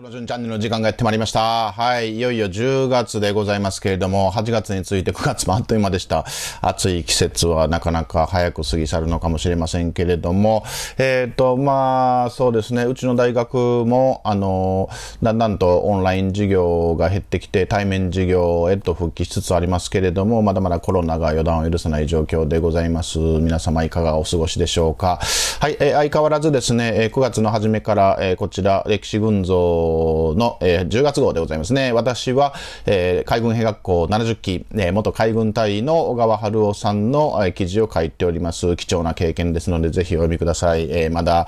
黒順チャンネルの時間がやってまいりました。はい。いよいよ10月でございますけれども、8月について9月もあっという間でした。暑い季節はなかなか早く過ぎ去るのかもしれませんけれども、えっ、ー、と、まあ、そうですね。うちの大学も、あの、だんだんとオンライン授業が減ってきて、対面授業へと復帰しつつありますけれども、まだまだコロナが予断を許さない状況でございます。皆様いかがお過ごしでしょうか。はい。えー、相変わらずですね、9月の初めから、えー、こちら、歴史群像の、えー、10月号でございますね。私は、えー、海軍兵学校70期、えー、元海軍隊員の小川春夫さんの、えー、記事を書いております。貴重な経験ですので、ぜひお読みください。えー、まだ、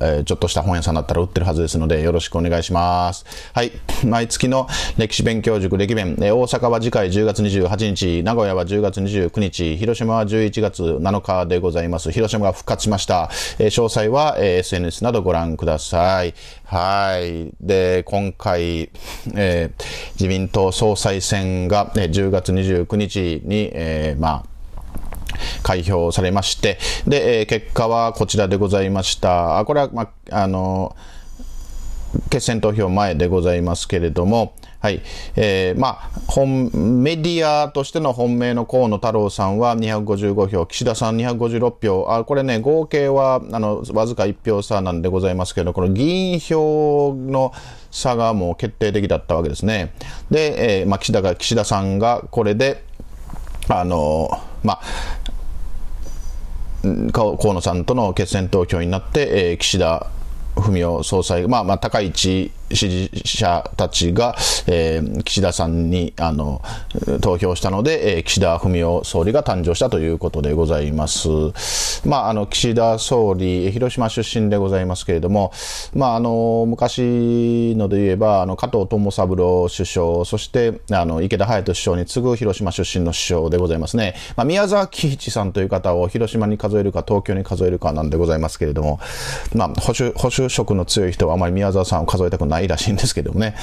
えー、ちょっとした本屋さんだったら売ってるはずですので、よろしくお願いします。はい。毎月の歴史勉強塾歴弁、えー、大阪は次回10月28日、名古屋は10月29日、広島は11月7日でございます。広島が復活しました。えー、詳細は、えー、SNS などご覧ください。はい。で、今回、えー、自民党総裁選が、ね、10月29日に、えー、まあ、開票されまして、で、えー、結果はこちらでございました。あ、これは、まあ、あのー決選投票前でございますけれども、はい。えー、まあ、本、メディアとしての本命の河野太郎さんは255票、岸田さん256票、あ、これね、合計は、あの、わずか1票差なんでございますけど、この議員票の差がもう決定的だったわけですね。で、えー、まあ、岸田が、岸田さんがこれで、あの、まあ、河野さんとの決選投票になって、えー、岸田文雄総裁、まあ、まあ高市支持者たちが、えー、岸田さんにあの投票したので、えー、岸田文雄総理が誕生したということでございます。まあ、あの岸田総理、広島出身でございますけれども、まあ、あの昔ので言えばあの加藤友三郎首相、そしてあの池田勇人首相に次ぐ広島出身の首相でございますね。まあ、宮沢喜一さんという方を広島に数えるか東京に数えるかなんでございますけれども、まあ、保守保守色の強い人はあまり宮沢さんを数えたくないないらしいんですけどもね。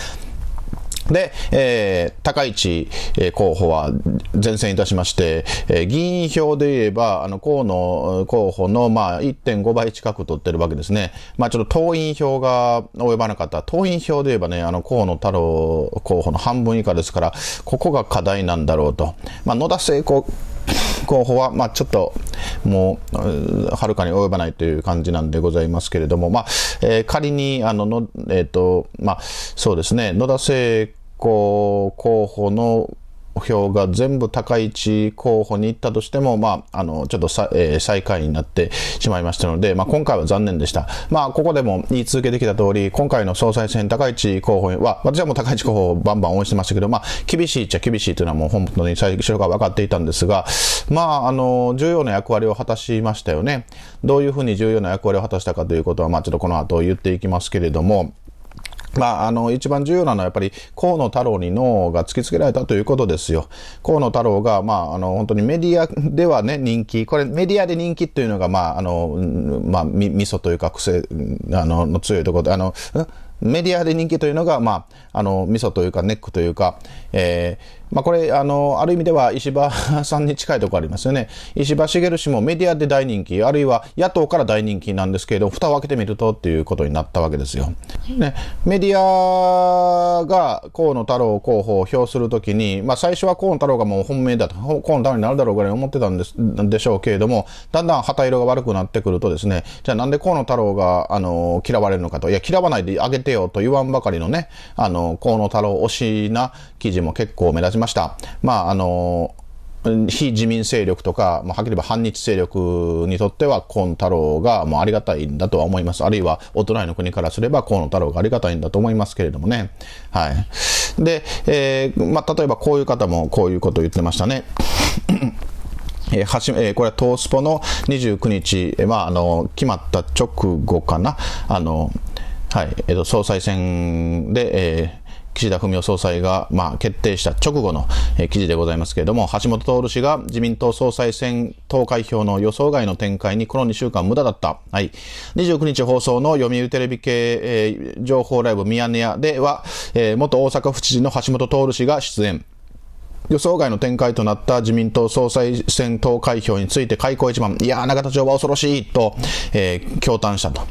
で、えー、高市、え候補は善戦いたしまして、えー、議員票で言えば、あの、河野候補の、まあ、1.5倍近く取ってるわけですね。まあ、ちょっと党員票が及ばなかった。党員票で言えばね、あの、河野太郎候補の半分以下ですから、ここが課題なんだろうと。まあ、野田聖子候補は、まあ、ちょっともうはるかに及ばないという感じなんでございますけれども、まあえー、仮にあのの、えーとまあ、そうですね野田聖子候補の票が全部高市候補に行ったとしても、まあ、あの、ちょっとさ、えー、最下位になってしまいましたので、まあ、今回は残念でした。まあ、ここでも言い続けてきた通り、今回の総裁選高市候補は、私はもう高市候補をバンバン応援してましたけど、まあ、厳しいっちゃ厳しいというのはもう本当に最初から分かっていたんですが、まあ、あの、重要な役割を果たしましたよね。どういうふうに重要な役割を果たしたかということは、まあ、ちょっとこの後言っていきますけれども、まあ、あの、一番重要なのはやっぱり河野太郎に脳が突きつけられたということですよ。河野太郎が、まあ、あの、本当にメディアではね、人気、これメディアで人気っていうのが、まあ、あの、まあ、み、味噌というか癖、あの、の強いところで、あの、メディアで人気というのが、まあ、あの、味噌というかネックというか、えー、まあ、これあの、ある意味では石破さんに近いところありますよね。石破茂氏もメディアで大人気、あるいは野党から大人気なんですけれど、蓋を開けてみるとっていうことになったわけですよ。ね、メディアが河野太郎候補を表するときに、まあ、最初は河野太郎がもう本命だと、河野太郎になるだろうぐらい思ってたんですでしょうけれども、だんだん旗色が悪くなってくるとですね、じゃあなんで河野太郎があの嫌われるのかと、いや、嫌わないであげてよと言わんばかりのね、あの河野太郎推しな記事も結構目立ちました。まあ、あの、非自民勢力とか、はっきり言えば反日勢力にとっては河野太郎がもうありがたいんだとは思います。あるいはお隣の国からすれば河野太郎がありがたいんだと思いますけれどもね。はい。で、えー、まあ、例えばこういう方もこういうことを言ってましたね。えー、はえー、これは東スポの29日、えー、まあ、あの、決まった直後かな、あの、はい、えっ、ー、と、総裁選で、えー、岸田文雄総裁が、まあ、決定した直後の、え記事でございますけれども、橋本徹氏が自民党総裁選投開票の予想外の展開にこの2週間無駄だった。はい。29日放送の読売テレビ系、えー、情報ライブミヤネ屋では、えー、元大阪府知事の橋本徹氏が出演。予想外の展開となった自民党総裁選投開票について開口一番、いやー、永田町は恐ろしいと、えー、共嘆したと。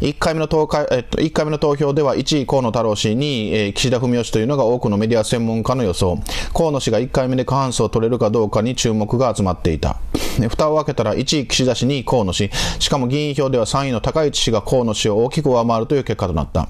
1回目の投開、えっと、1回目の投票では1位河野太郎氏、2位、えー、岸田文雄氏というのが多くのメディア専門家の予想。河野氏が1回目で過半数を取れるかどうかに注目が集まっていた。蓋を開けたら1位岸田氏、2位河野氏、しかも議員票では3位の高市氏が河野氏を大きく上回るという結果となった。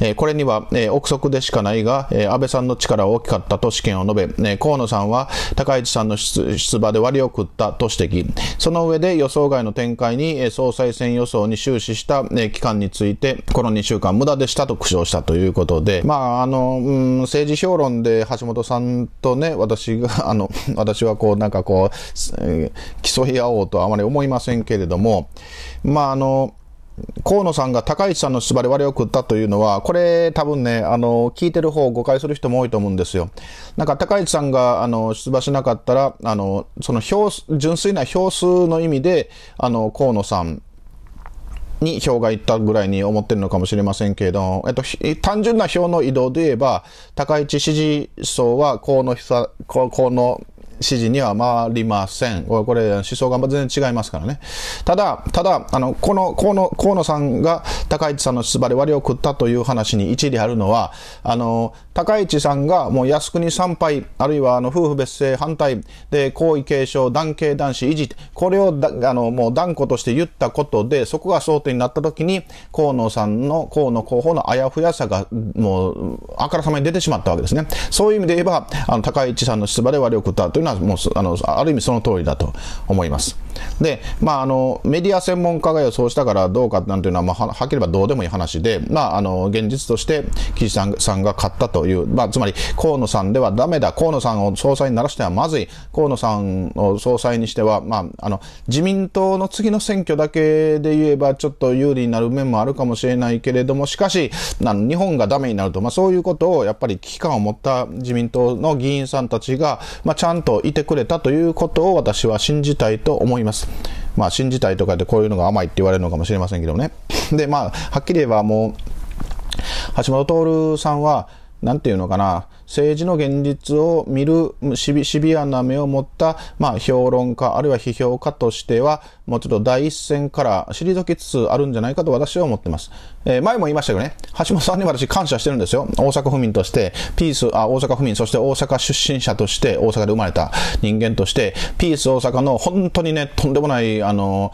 えー、これには、えー、憶測でしかないが、えー、安倍さんの力は大きかったと試験を述べ、えー河野さんは高市さんの出馬で割を食ったと指摘。その上で予想外の展開に総裁選予想に終始した期間について、この2週間無駄でしたと苦笑したということで、まあ、あの、うん、政治評論で橋本さんとね、私が、あの、私はこう、なんかこう、競い合おうとはあまり思いませんけれども、まあ、あの、河野さんが高市さんの縛り割を送ったというのは、これ多分ね、あの、聞いてる方誤解する人も多いと思うんですよ。なんか高市さんが、あの、出馬しなかったら、あの、その票、純粋な票数の意味で、あの、河野さんに票がいったぐらいに思ってるのかもしれませんけれども、えっと、単純な票の移動で言えば、高市支持層は河野久、河野指示には回りません。これ、思想が全然違いますからね。ただ、ただ、あの、この、河野、河野さんが高市さんの出馬で割を食ったという話に一理あるのは、あの、高市さんがもう靖国参拝、あるいはあの夫婦別姓反対で、皇位継承、男系男子維持、これをだあのもう断固として言ったことで、そこが争点になった時に、河野さんの、河野候補のあやふやさが、もう、あからさまに出てしまったわけですね。そういう意味で言えば、あの高市さんの出馬で割を食ったというのは、もうあのある意味その通りだと思います。で、まあ、あのメディア専門家が予想したからどうかなんていうのは、まあ、はっきり言えばどうでもいい話で、まあ、あの現実として岸さんが勝ったとという、まあ、つまり河野さんではダメだ、河野さんを総裁にならしてはまずい、河野さんを総裁にしては、まあ、あの、自民党の次の選挙だけで言えばちょっと有利になる面もあるかもしれないけれども、しかし、あの日本がダメになると、まあ、そういうことをやっぱり危機感を持った自民党の議員さんたちが、まあ、ちゃんといてくれたということを私は信じたいと思います。まあ、信じたいとかでこういうのが甘いって言われるのかもしれませんけどね。で、まあ、はっきり言えばもう、橋本徹さんは、なんていうのかな、政治の現実を見るシビシビアな目を持った、まあ、評論家、あるいは批評家としては、もうちょっと第一線から退きつつあるんじゃないかと私は思ってます。えー、前も言いましたけどね、橋本さんに私感謝してるんですよ。大阪府民として、ピース、あ、大阪府民、そして大阪出身者として、大阪で生まれた人間として、ピース大阪の本当にね、とんでもない、あの、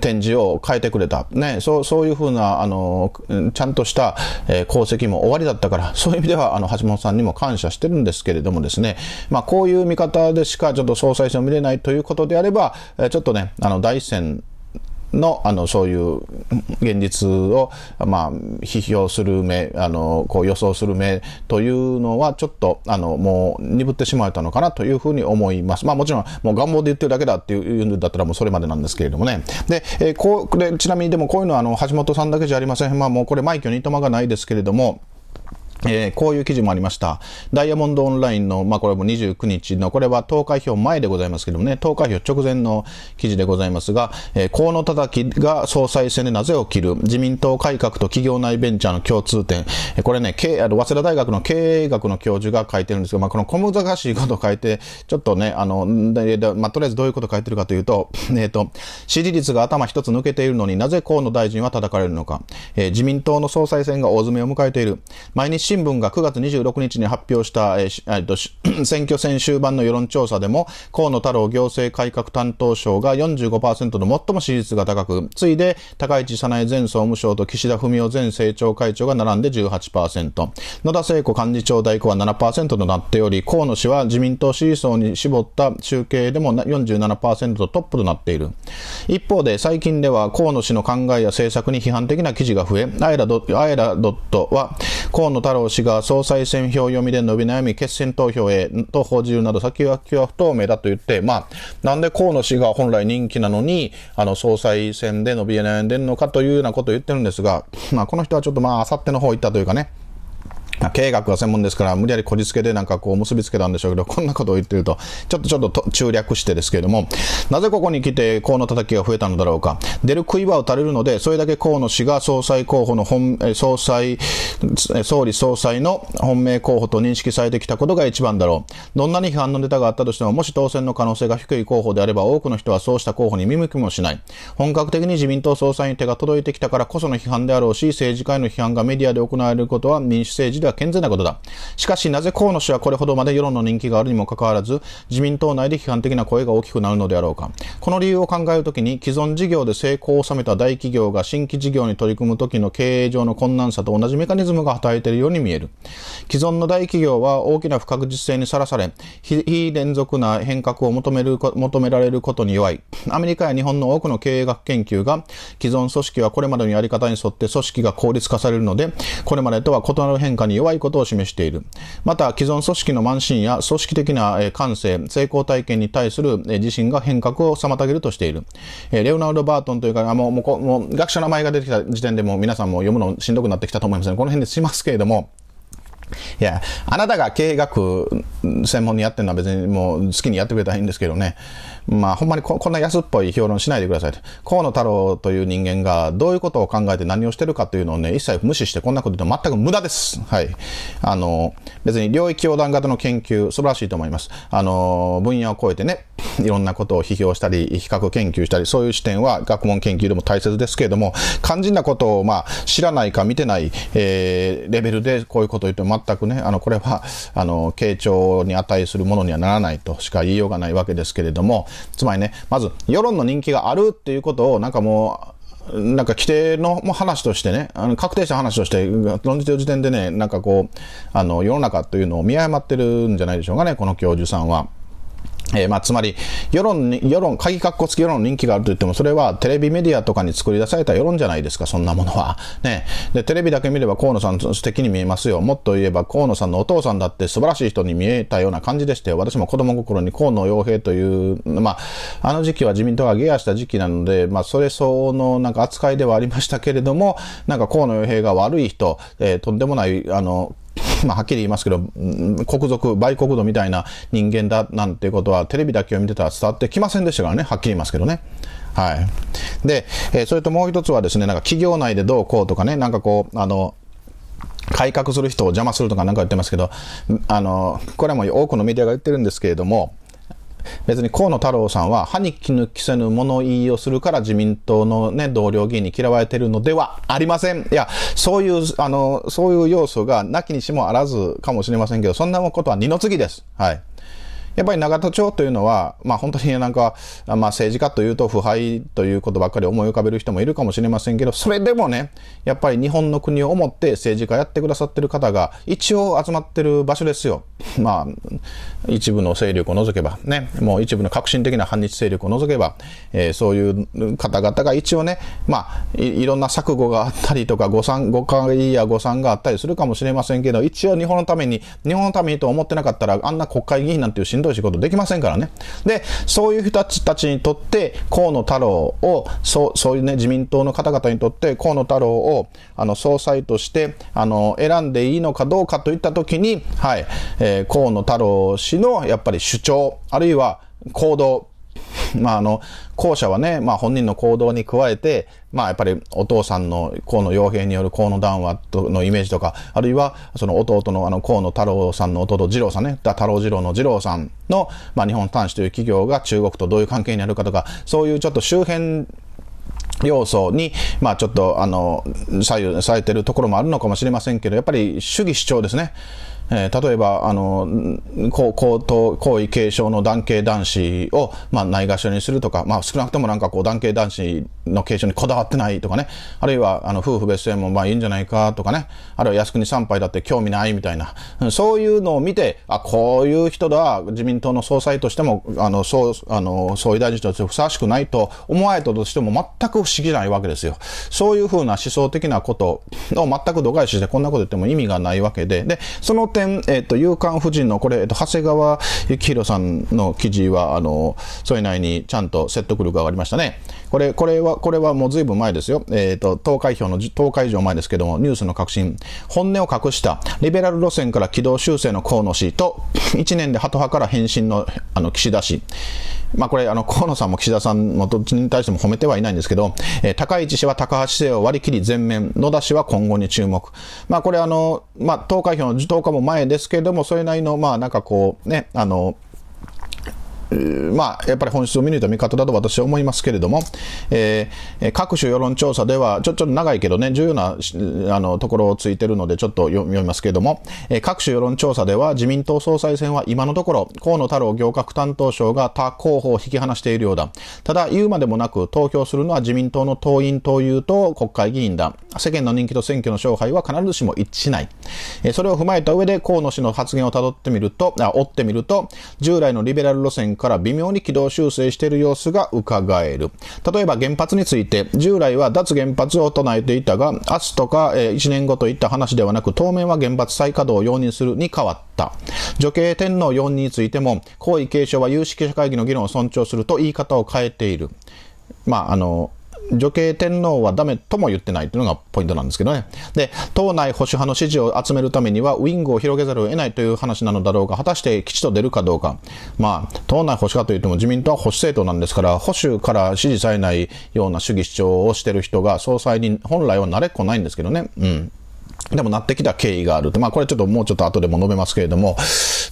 展示を変えてくれた。ね、そう、そういうふうな、あの、ちゃんとした、えー、功績も終わりだったから、そういう意味では、あの、橋本さんにも感謝してるんですけれどもですね、まあ、こういう見方でしか、ちょっと総裁選を見れないということであれば、えー、ちょっとね、あの、第戦の、あの、そういう現実を、まあ、批評する目、あの、こう予想する目というのは、ちょっと、あの、もう鈍ってしまえたのかなというふうに思います。まあ、もちろん、もう願望で言ってるだけだっていうんだったら、もうそれまでなんですけれどもね。で、えー、こう、ちなみにでもこういうのは、あの、橋本さんだけじゃありません。まあ、もうこれ、枚挙にいとまがないですけれども、えー、こういう記事もありました。ダイヤモンドオンラインの、まあ、これも29日の、これは投開票前でございますけどもね、投開票直前の記事でございますが、えー、河野叩きが総裁選でなぜ起きる自民党改革と企業内ベンチャーの共通点。えー、これね、経あの、早稲田大学の経営学の教授が書いてるんですけど、まあ、この小難しいことを書いて、ちょっとね、あの、まあ、とりあえずどういうことを書いてるかというと、えっ、ー、と、支持率が頭一つ抜けているのになぜ河野大臣は叩かれるのか。えー、自民党の総裁選が大詰めを迎えている。毎日新聞が9月26日に発表した、えー、選挙戦終盤の世論調査でも、河野太郎行政改革担当省が45%の最も支持率が高く、次いで高市早苗前総務省と岸田文雄前政調会長が並んで18%、野田聖子幹事長代行は7%となっており、河野氏は自民党支持層に絞った集計でも47%とトップとなっている。一方で、最近では河野氏の考えや政策に批判的な記事が増え、あえらドットは河野太郎郎氏が総裁選票読みで伸び悩み決選投票へと報じるなど先行きは不透明だと言って、まあ、なんで河野氏が本来人気なのに、あの、総裁選で伸び悩んでるのかというようなことを言ってるんですが、まあ、この人はちょっとまあ、あさっての方行ったというかね、経営学が専門ですから、無理やりこじつけでなんかこう結びつけたんでしょうけど、こんなことを言ってると、ちょっとちょっと中略してですけれども、なぜここに来て河野叩きが増えたのだろうか。出る杭は打たれるので、それだけ河野氏が総裁候補の本、総裁、総理総裁の本命候補と認識されてきたことが一番だろう。どんなに批判のネタがあったとしても、もし当選の可能性が低い候補であれば、多くの人はそうした候補に見向きもしない。本格的に自民党総裁に手が届いてきたからこその批判であろうし、政治家への批判がメディアで行われることは民主政治では健全なことだ。しかし、なぜ河野氏はこれほどまで世論の人気があるにもかかわらず、自民党内で批判的な声が大きくなるのであろうか。この理由を考えるときに、既存事業で成功を収めた大企業が新規事業に取り組むときの経営上の困難さと同じメカニズムが働いているように見える。既存の大企業は大きな不確実性にさらされ、非連続な変革を求める、求められることに弱い。アメリカや日本の多くの経営学研究が、既存組織はこれまでのやり方に沿って組織が効率化されるので、これまでとは異なる変化に弱いことを示している。また、既存組織の慢心や組織的な感性、成功体験に対する自身が変革を妨げるとしている。レオナルド・バートンというか、もう、もう、もう学者の名前が出てきた時点でも皆さんも読むのしんどくなってきたと思いますね。この辺でしますけれども、いや、あなたが経営学専門にやってるのは別にもう好きにやってくれたらいいんですけどね。まあほんまにこんな安っぽい評論しないでください。河野太郎という人間がどういうことを考えて何をしてるかというのをね、一切無視してこんなこと言って全く無駄です。はい。あの、別に領域横断型の研究、素晴らしいと思います。あの、分野を超えてね、いろんなことを批評したり、比較研究したり、そういう視点は学問研究でも大切ですけれども、肝心なことをまあ知らないか見てない、えー、レベルでこういうことを言っても全くね、あの、これは、あの、傾聴に値するものにはならないとしか言いようがないわけですけれども、つまりね、まず、世論の人気があるっていうことを、なんかもう、なんか規定の話としてね、あの確定した話として、論じてる時点でね、なんかこう、あの、世の中というのを見誤ってるんじゃないでしょうかね、この教授さんは。えー、まあ、つまり、世論に、世論、鍵格好付き世論人気があると言っても、それはテレビメディアとかに作り出された世論じゃないですか、そんなものは。ね。で、テレビだけ見れば河野さん素敵に見えますよ。もっと言えば河野さんのお父さんだって素晴らしい人に見えたような感じでしたよ。私も子供心に河野洋平という、まあ、あの時期は自民党がゲアした時期なので、まあ、それ相応のなんか扱いではありましたけれども、なんか河野洋平が悪い人、えー、とんでもない、あの、まあ、はっきり言いますけど、国賊、売国土みたいな人間だなんていうことは、テレビだけを見てたら伝わってきませんでしたからね、はっきり言いますけどね。はい。で、えー、それともう一つはですね、なんか企業内でどうこうとかね、なんかこう、あの、改革する人を邪魔するとかなんか言ってますけど、あの、これも多くのメディアが言ってるんですけれども、別に河野太郎さんは歯に抜着せぬ物言いをするから自民党のね、同僚議員に嫌われてるのではありません。いや、そういう、あの、そういう要素がなきにしもあらずかもしれませんけど、そんなことは二の次です。はい。やっぱり永田町というのは、まあ、本当になんか、まあ、政治家というと腐敗ということばっかり思い浮かべる人もいるかもしれませんけど、それでもね、やっぱり日本の国を思って政治家やってくださってる方が一応集まってる場所ですよ。まあ、一部の勢力を除けば、ね、もう一部の革新的な反日勢力を除けば、えー、そういう方々が一応ね、まあい、いろんな錯誤があったりとか、誤算、誤解や誤算があったりするかもしれませんけど、一応日本のために、日本のためにと思ってなかったら、あんな国会議員なんていうしんどいどい仕事できませんからね。で、そういう人たちにとって、河野太郎を、そう、そういうね、自民党の方々にとって、河野太郎を、あの、総裁として、あの、選んでいいのかどうかといったときに、はい、えー、河野太郎氏の、やっぱり主張、あるいは行動、まあ、あの、後者はね、まあ本人の行動に加えて、まあやっぱりお父さんの河野洋平による河野談話のイメージとか、あるいはその弟のあの河野太郎さんの弟二郎さんね、太郎二郎の二郎さんの、まあ日本端子という企業が中国とどういう関係にあるかとか、そういうちょっと周辺要素に、まあちょっとあの、左右されてるところもあるのかもしれませんけど、やっぱり主義主張ですね。えー、例えば、あの、高等、皇位継承の男系男子を、まあ、ないがしろにするとか、まあ、少なくともなんかこう、男系男子の継承にこだわってないとかね、あるいは、あの、夫婦別姓もまあいいんじゃないかとかね、あるいは靖国参拝だって興味ないみたいな、そういうのを見て、あ、こういう人だ、自民党の総裁としても、あの、総、あの、総理大臣としてふさわしくないと思われたとしても全く不思議ないわけですよ。そういうふうな思想的なことを全く度外視してこんなこと言っても意味がないわけで、で、その点、えっ、と、夕刊婦人の、これ、えっ、と、長谷川幸宏さんの記事は、あの、それなりにちゃんと説得力がありましたね。これ、これは、これはもうぶん前ですよ。えっ、と、投開票の、投開以上前ですけども、ニュースの革新、本音を隠した、リベラル路線から軌道修正の河野氏と、1年で鳩派から返信の、あの、岸田氏。まあこれ、あの、河野さんも岸田さんもどっちに対しても褒めてはいないんですけど、えー、高市氏は高橋氏を割り切り全面、野田氏は今後に注目。まあこれあの、まあ投開票の10下も前ですけれども、それなりの、まあなんかこう、ね、あの、まあ、やっぱり本質を見抜いた見方だと私は思いますけれども、えー、各種世論調査では、ちょ、ちょっと長いけどね、重要な、あの、ところをついてるので、ちょっと読みますけれども、えー、各種世論調査では、自民党総裁選は今のところ、河野太郎行革担当省が他候補を引き離しているようだ。ただ、言うまでもなく、投票するのは自民党の党員党友と国会議員だ。世間の人気と選挙の勝敗は必ずしも一致しない。えー、それを踏まえた上で、河野氏の発言をたどってみると、あ、追ってみると、従来のリベラル路線から微妙に軌道修正している様子が伺える。例えば原発について、従来は脱原発を唱えていたが、明日とか、え1年後といった話ではなく、当面は原発再稼働を容認するに変わった。女系天皇4についても、皇位継承は有識者会議の議論を尊重すると言い方を変えている。まあ、あの、女系天皇はダメとも言ってないというのがポイントなんですけどね。で、党内保守派の支持を集めるためにはウィングを広げざるを得ないという話なのだろうが、果たして基地と出るかどうか。まあ、党内保守派といっても自民党は保守政党なんですから、保守から支持されないような主義主張をしてる人が総裁に本来は慣れっこないんですけどね。うん。でもなってきた経緯があると。まあこれちょっともうちょっと後でも述べますけれども。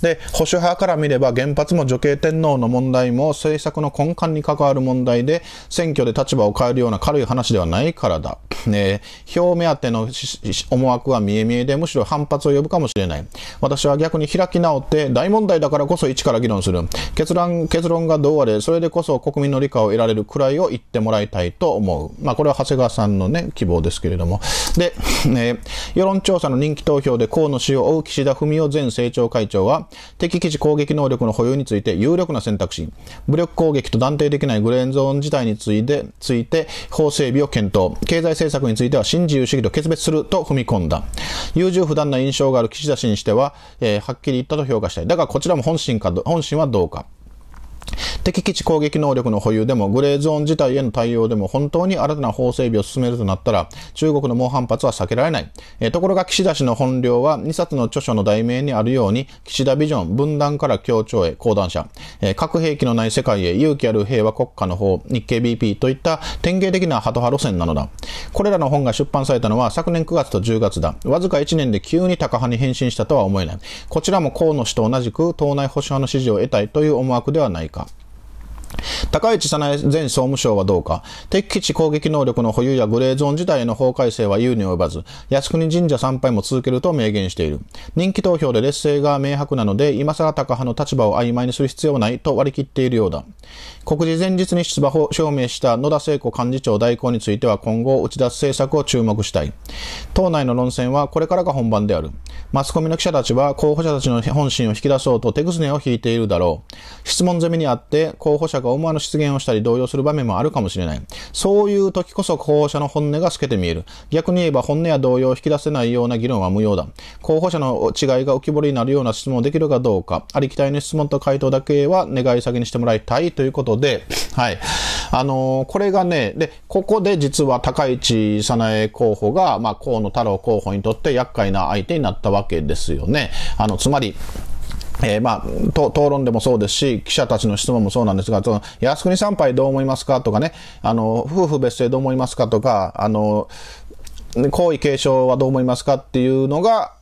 で、保守派から見れば原発も女系天皇の問題も政策の根幹に関わる問題で、選挙で立場を変えるような軽い話ではないからだ。ね、表目当ての思惑は見え見えで、むしろ反発を呼ぶかもしれない。私は逆に開き直って大問題だからこそ一から議論する。結論、結論がどうあれ、それでこそ国民の理解を得られるくらいを言ってもらいたいと思う。まあこれは長谷川さんのね、希望ですけれども。で、ね、世論調査の人気投票で河野氏を追う岸田文雄前政調会長は、敵基地攻撃能力の保有について有力な選択肢、武力攻撃と断定できないグレーンゾーン事態について、ついて法整備を検討、経済政策については新自由主義と決別すると踏み込んだ。優柔不断な印象がある岸田氏にしては、えー、はっきり言ったと評価したい。だがこちらも本心か、本心はどうか。敵基地攻撃能力の保有でもグレーゾーン自体への対応でも本当に新たな法整備を進めるとなったら中国の猛反発は避けられない。えー、ところが岸田氏の本領は2冊の著書の題名にあるように岸田ビジョン分断から協調へ講談社、えー、核兵器のない世界へ勇気ある平和国家の方日経 BP といった典型的なハト派路線なのだ。これらの本が出版されたのは昨年9月と10月だ。わずか1年で急に高派に変身したとは思えない。こちらも河野氏と同じく党内保守派の支持を得たいという思惑ではないか。高市早苗前総務省はどうか敵基地攻撃能力の保有やグレーゾーン自体への法改正は言うに及ばず、靖国神社参拝も続けると明言している。人気投票で劣勢が明白なので、今更高派の立場を曖昧にする必要はないと割り切っているようだ。告示前日に出馬を表明した野田聖子幹事長代行については今後打ち出す政策を注目したい。党内の論戦はこれからが本番である。マスコミの記者たちは候補者たちの本心を引き出そうと手ぐすねを引いているだろう。質問攻めにあって候補者か思わぬ失言をしたり動揺する場面もあるかもしれない。そういう時こそ候補者の本音が透けて見える。逆に言えば本音や動揺を引き出せないような議論は無用だ。候補者の違いが浮き彫りになるような質問できるかどうか、ありきたりの質問と回答だけは願い先にしてもらいたいということで、はい。あのー、これがね、で、ここで実は高市早苗候補が、まあ、河野太郎候補にとって厄介な相手になったわけですよね。あの、つまり、えー、まあ、討論でもそうですし、記者たちの質問もそうなんですが、その、靖国参拝どう思いますかとかね、あの、夫婦別姓どう思いますかとか、あの、皇位継承はどう思いますかっていうのが、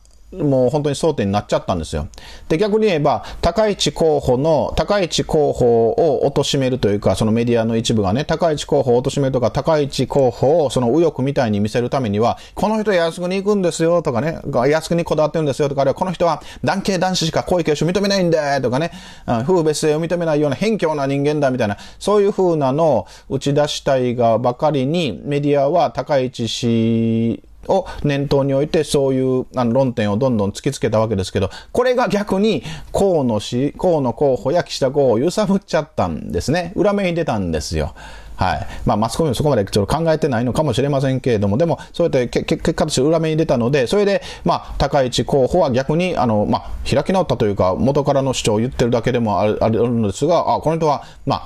もう本当に争点になっちゃったんですよ。で、逆に言えば、高市候補の、高市候補を貶めるというか、そのメディアの一部がね、高市候補を貶めるとか、高市候補をその右翼みたいに見せるためには、この人く国行くんですよとかね、く国こだわってるんですよとか、あるいはこの人は男系男子しか恋位継承認めないんでとかね、風別性を認めないような偏境な人間だみたいな、そういう風なのを打ち出したいがばかりに、メディアは高市氏を念頭において、そういうあの論点をどんどん突きつけたわけですけど、これが逆に河野氏、河野候補や岸田候補を揺さぶっちゃったんですね。裏目に出たんですよ。はい。まあ、マスコミもそこまでちょっと考えてないのかもしれませんけれども、でも、そうやって結果として裏目に出たので、それで、まあ、高市候補は逆に、あの、まあ、開き直ったというか、元からの主張を言ってるだけでもあるあるんですが、あ、この人は、まあ、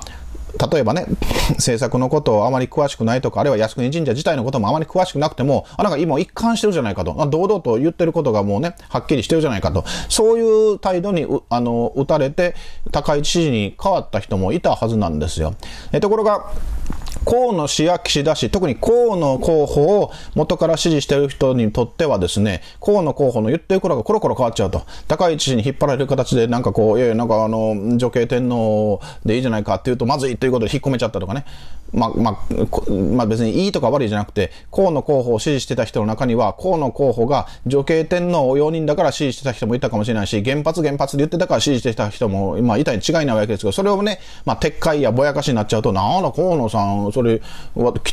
例えばね、政策のことをあまり詳しくないとか、あるいは靖国神社自体のこともあまり詳しくなくても、あ、なんか今一貫してるじゃないかと、堂々と言ってることがもうね、はっきりしてるじゃないかと、そういう態度に、あの、打たれて、高市氏に変わった人もいたはずなんですよ。えところが、河野氏や岸田氏、特に河野候補を元から支持している人にとってはですね、河野候補の言ってることがコロコロ変わっちゃうと、高市氏に引っ張られる形で、なんかこう、いやいや、なんかあの、女系天皇でいいじゃないかっていうとまずいということで引っ込めちゃったとかね。まあ、まあ、まあ、別にいいとか悪いじゃなくて、河野候補を支持してた人の中には、河野候補が女系天皇を容認だから支持してた人もいたかもしれないし、原発原発で言ってたから支持してた人も、まあ、いたに違いないわけですけど、それをね、まあ、撤回やぼやかしになっちゃうと、なんだ河野さん、それ、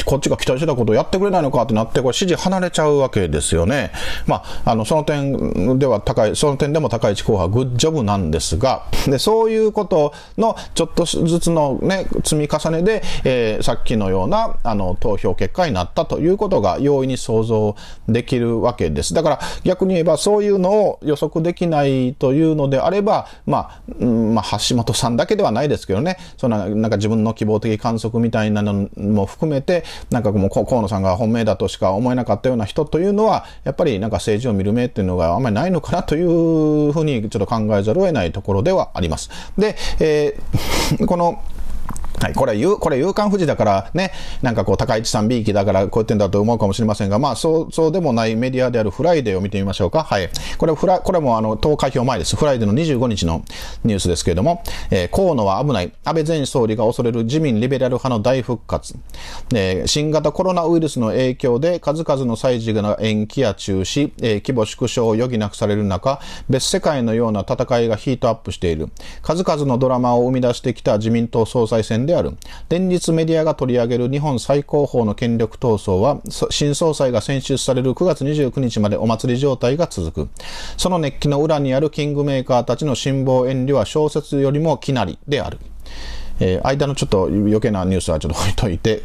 こっちが期待してたことをやってくれないのかってなって、これ支持離れちゃうわけですよね。まあ、あの、その点では高い、その点でも高市候補はグッジョブなんですが、で、そういうことの、ちょっとずつのね、積み重ねで、えー、さっきのようなあの投票結果になったということが容易に想像できるわけです。だから逆に言えばそういうのを予測できないというのであれば、まあ、うん、まあ、橋本さんだけではないですけどね、そのなんか自分の希望的観測みたいなのも含めて、なんかもう河野さんが本命だとしか思えなかったような人というのは、やっぱりなんか政治を見る目っていうのがあんまりないのかなというふうにちょっと考えざるを得ないところではあります。で、えー、このはい、これ、これ、夕刊富士だからね、なんかこう、高市さん B 期だからこうやってんだと思うかもしれませんが、まあ、そう、そうでもないメディアであるフライデーを見てみましょうか。はい。これ、フラ、これもあの、投開票前です。フライデーの25日のニュースですけれども、えー、河野は危ない。安倍前総理が恐れる自民リベラル派の大復活。えー、新型コロナウイルスの影響で、数々の祭事が延期や中止、えー、規模縮小を余儀なくされる中、別世界のような戦いがヒートアップしている。数々のドラマを生み出してきた自民党総裁選である。連日メディアが取り上げる日本最高峰の権力闘争は、新総裁が選出される9月29日までお祭り状態が続く。その熱気の裏にあるキングメーカーたちの辛抱遠慮は小説よりもきなりである。えー、間のちょっと余計なニュースはちょっと置いといて、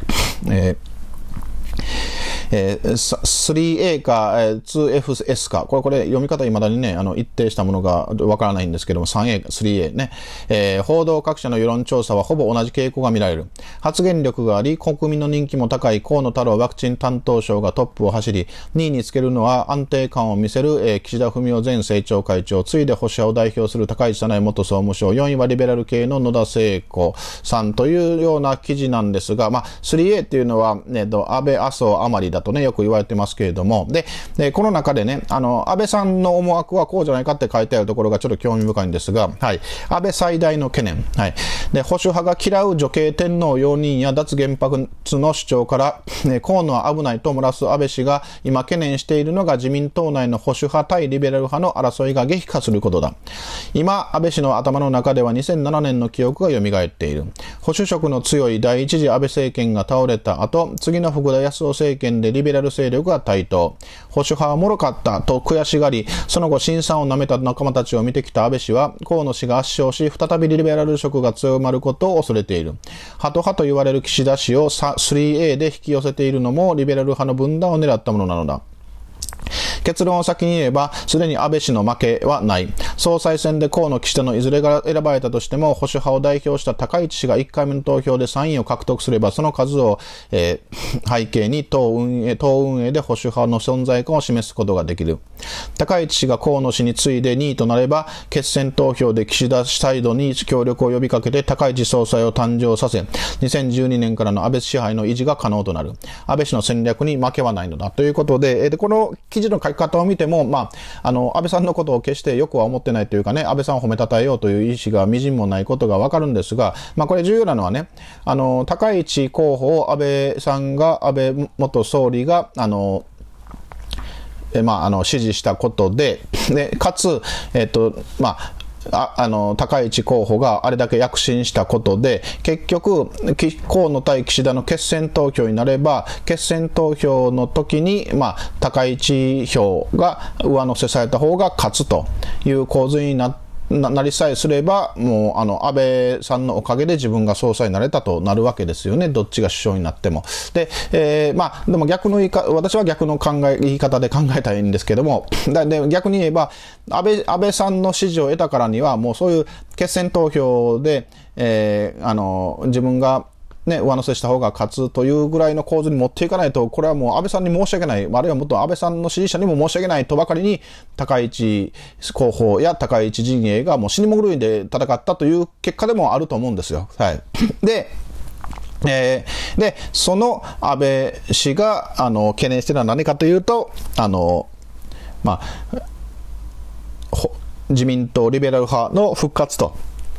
えーえー、3A か、えー、2FS か、これ、これ読み方いまだにね、あの、一定したものがわからないんですけども、3A、3A ね、えー、報道各社の世論調査はほぼ同じ傾向が見られる。発言力があり、国民の人気も高い河野太郎ワクチン担当相がトップを走り、2位につけるのは安定感を見せる、えー、岸田文雄前政調会長、次いで保守派を代表する高市早苗元総務省、4位はリベラル系の野田聖子さんというような記事なんですが、まあ、3A っていうのは、ね、安倍、麻生、甘利だとね、よく言われてますけれども、で、でこの中でね、あの、安倍さんの思惑はこうじゃないかって書いてあるところがちょっと興味深いんですが、はい、安倍最大の懸念、はい、で、保守派が嫌う女系天皇容認や脱原発の主張から、ね、河野は危ないと漏らす安倍氏が今懸念しているのが自民党内の保守派対リベラル派の争いが激化することだ。今、安倍氏の頭の中では2007年の記憶が蘇っている。保守色の強い第一次安倍政権が倒れた後、次の福田康夫政権でリベラル勢力が台頭。保守派は脆かったと悔しがり、その後、新んを舐めた仲間たちを見てきた安倍氏は、河野氏が圧勝し、再びリベラル色が強まることを恐れている。ハト派と言われる岸田氏を 3A で引き寄せているのも、リベラル派の分断を狙ったものなのだ。結論を先に言えば、すでに安倍氏の負けはない。総裁選で河野岸田のいずれが選ばれたとしても、保守派を代表した高市氏が1回目の投票で3位を獲得すれば、その数を、えー、背景に党運営、党運営で保守派の存在感を示すことができる。高市氏が河野氏に次いで2位となれば、決選投票で岸田サイドに協力を呼びかけて高市総裁を誕生させ、2012年からの安倍支配の維持が可能となる。安倍氏の戦略に負けはないのだ。ということで、えー、この記事の書き方を見ても、まあ、あの、安倍さんのことを決してよくは思ってないというかね、安倍さんを褒めたたえようという意思がみじんもないことがわかるんですが、まあ、これ重要なのはね、あの、高市候補を安倍さんが、安倍元総理が、あの、えまあ、あの、指示したことで、で、かつ、えっ、と、まあ、ああの、高市候補があれだけ躍進したことで、結局、河野対岸田の決選投票になれば、決選投票の時に、まあ、高市票が上乗せされた方が勝つという構図になって、なりさえすれば、もう、あの、安倍さんのおかげで自分が総裁になれたとなるわけですよね。どっちが首相になっても。で、えー、まあ、でも逆の言いか、私は逆の考え、言い方で考えたいんですけども、だで逆に言えば、安倍、安倍さんの支持を得たからには、もうそういう決選投票で、えー、あの、自分が、ね、上乗せした方が勝つというぐらいの構図に持っていかないと、これはもう安倍さんに申し訳ない、あるいはもっと安倍さんの支持者にも申し訳ないとばかりに、高市候補や高市陣営がもう死にもるいで戦ったという結果でもあると思うんですよ。はい。で、えー、で、その安倍氏が、あの、懸念しているのは何かというと、あの、まあ、自民党リベラル派の復活と、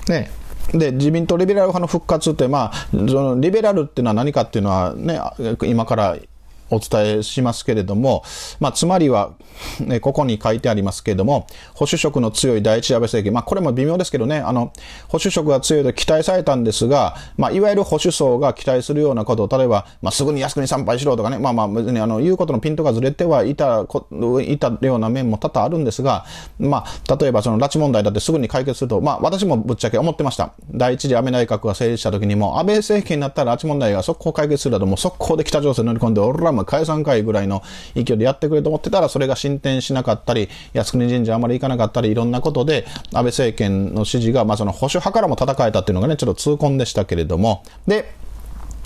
ね、で、自民党リベラル派の復活って、まあ、そのリベラルっていうのは何かっていうのはね、今からお伝えしますけれども、まあ、つまりは、ね、ここに書いてありますけれども、保守色の強い第一安倍政権、まあ、これも微妙ですけどね、あの、保守色が強いと期待されたんですが、まあ、いわゆる保守層が期待するようなことを、例えば、まあ、すぐに靖国参拝しろとかね、まあまあ、別に、あの、言うことのピントがずれてはいた、いたような面も多々あるんですが、まあ、例えば、その、拉致問題だってすぐに解決すると、まあ、私もぶっちゃけ思ってました。第一次安倍内閣が成立した時にも、安倍政権になったら拉致問題が速攻解決するだと、もう速攻で北朝鮮乗り込んで、俺らまあ、解散会ぐらいの勢いでやってくれと思ってたら、それが進展しなかったり、靖国神社あまり行かなかったり、いろんなことで、安倍政権の支持が、まあ、その保守派からも戦えたっていうのがね、ちょっと痛恨でしたけれども、で、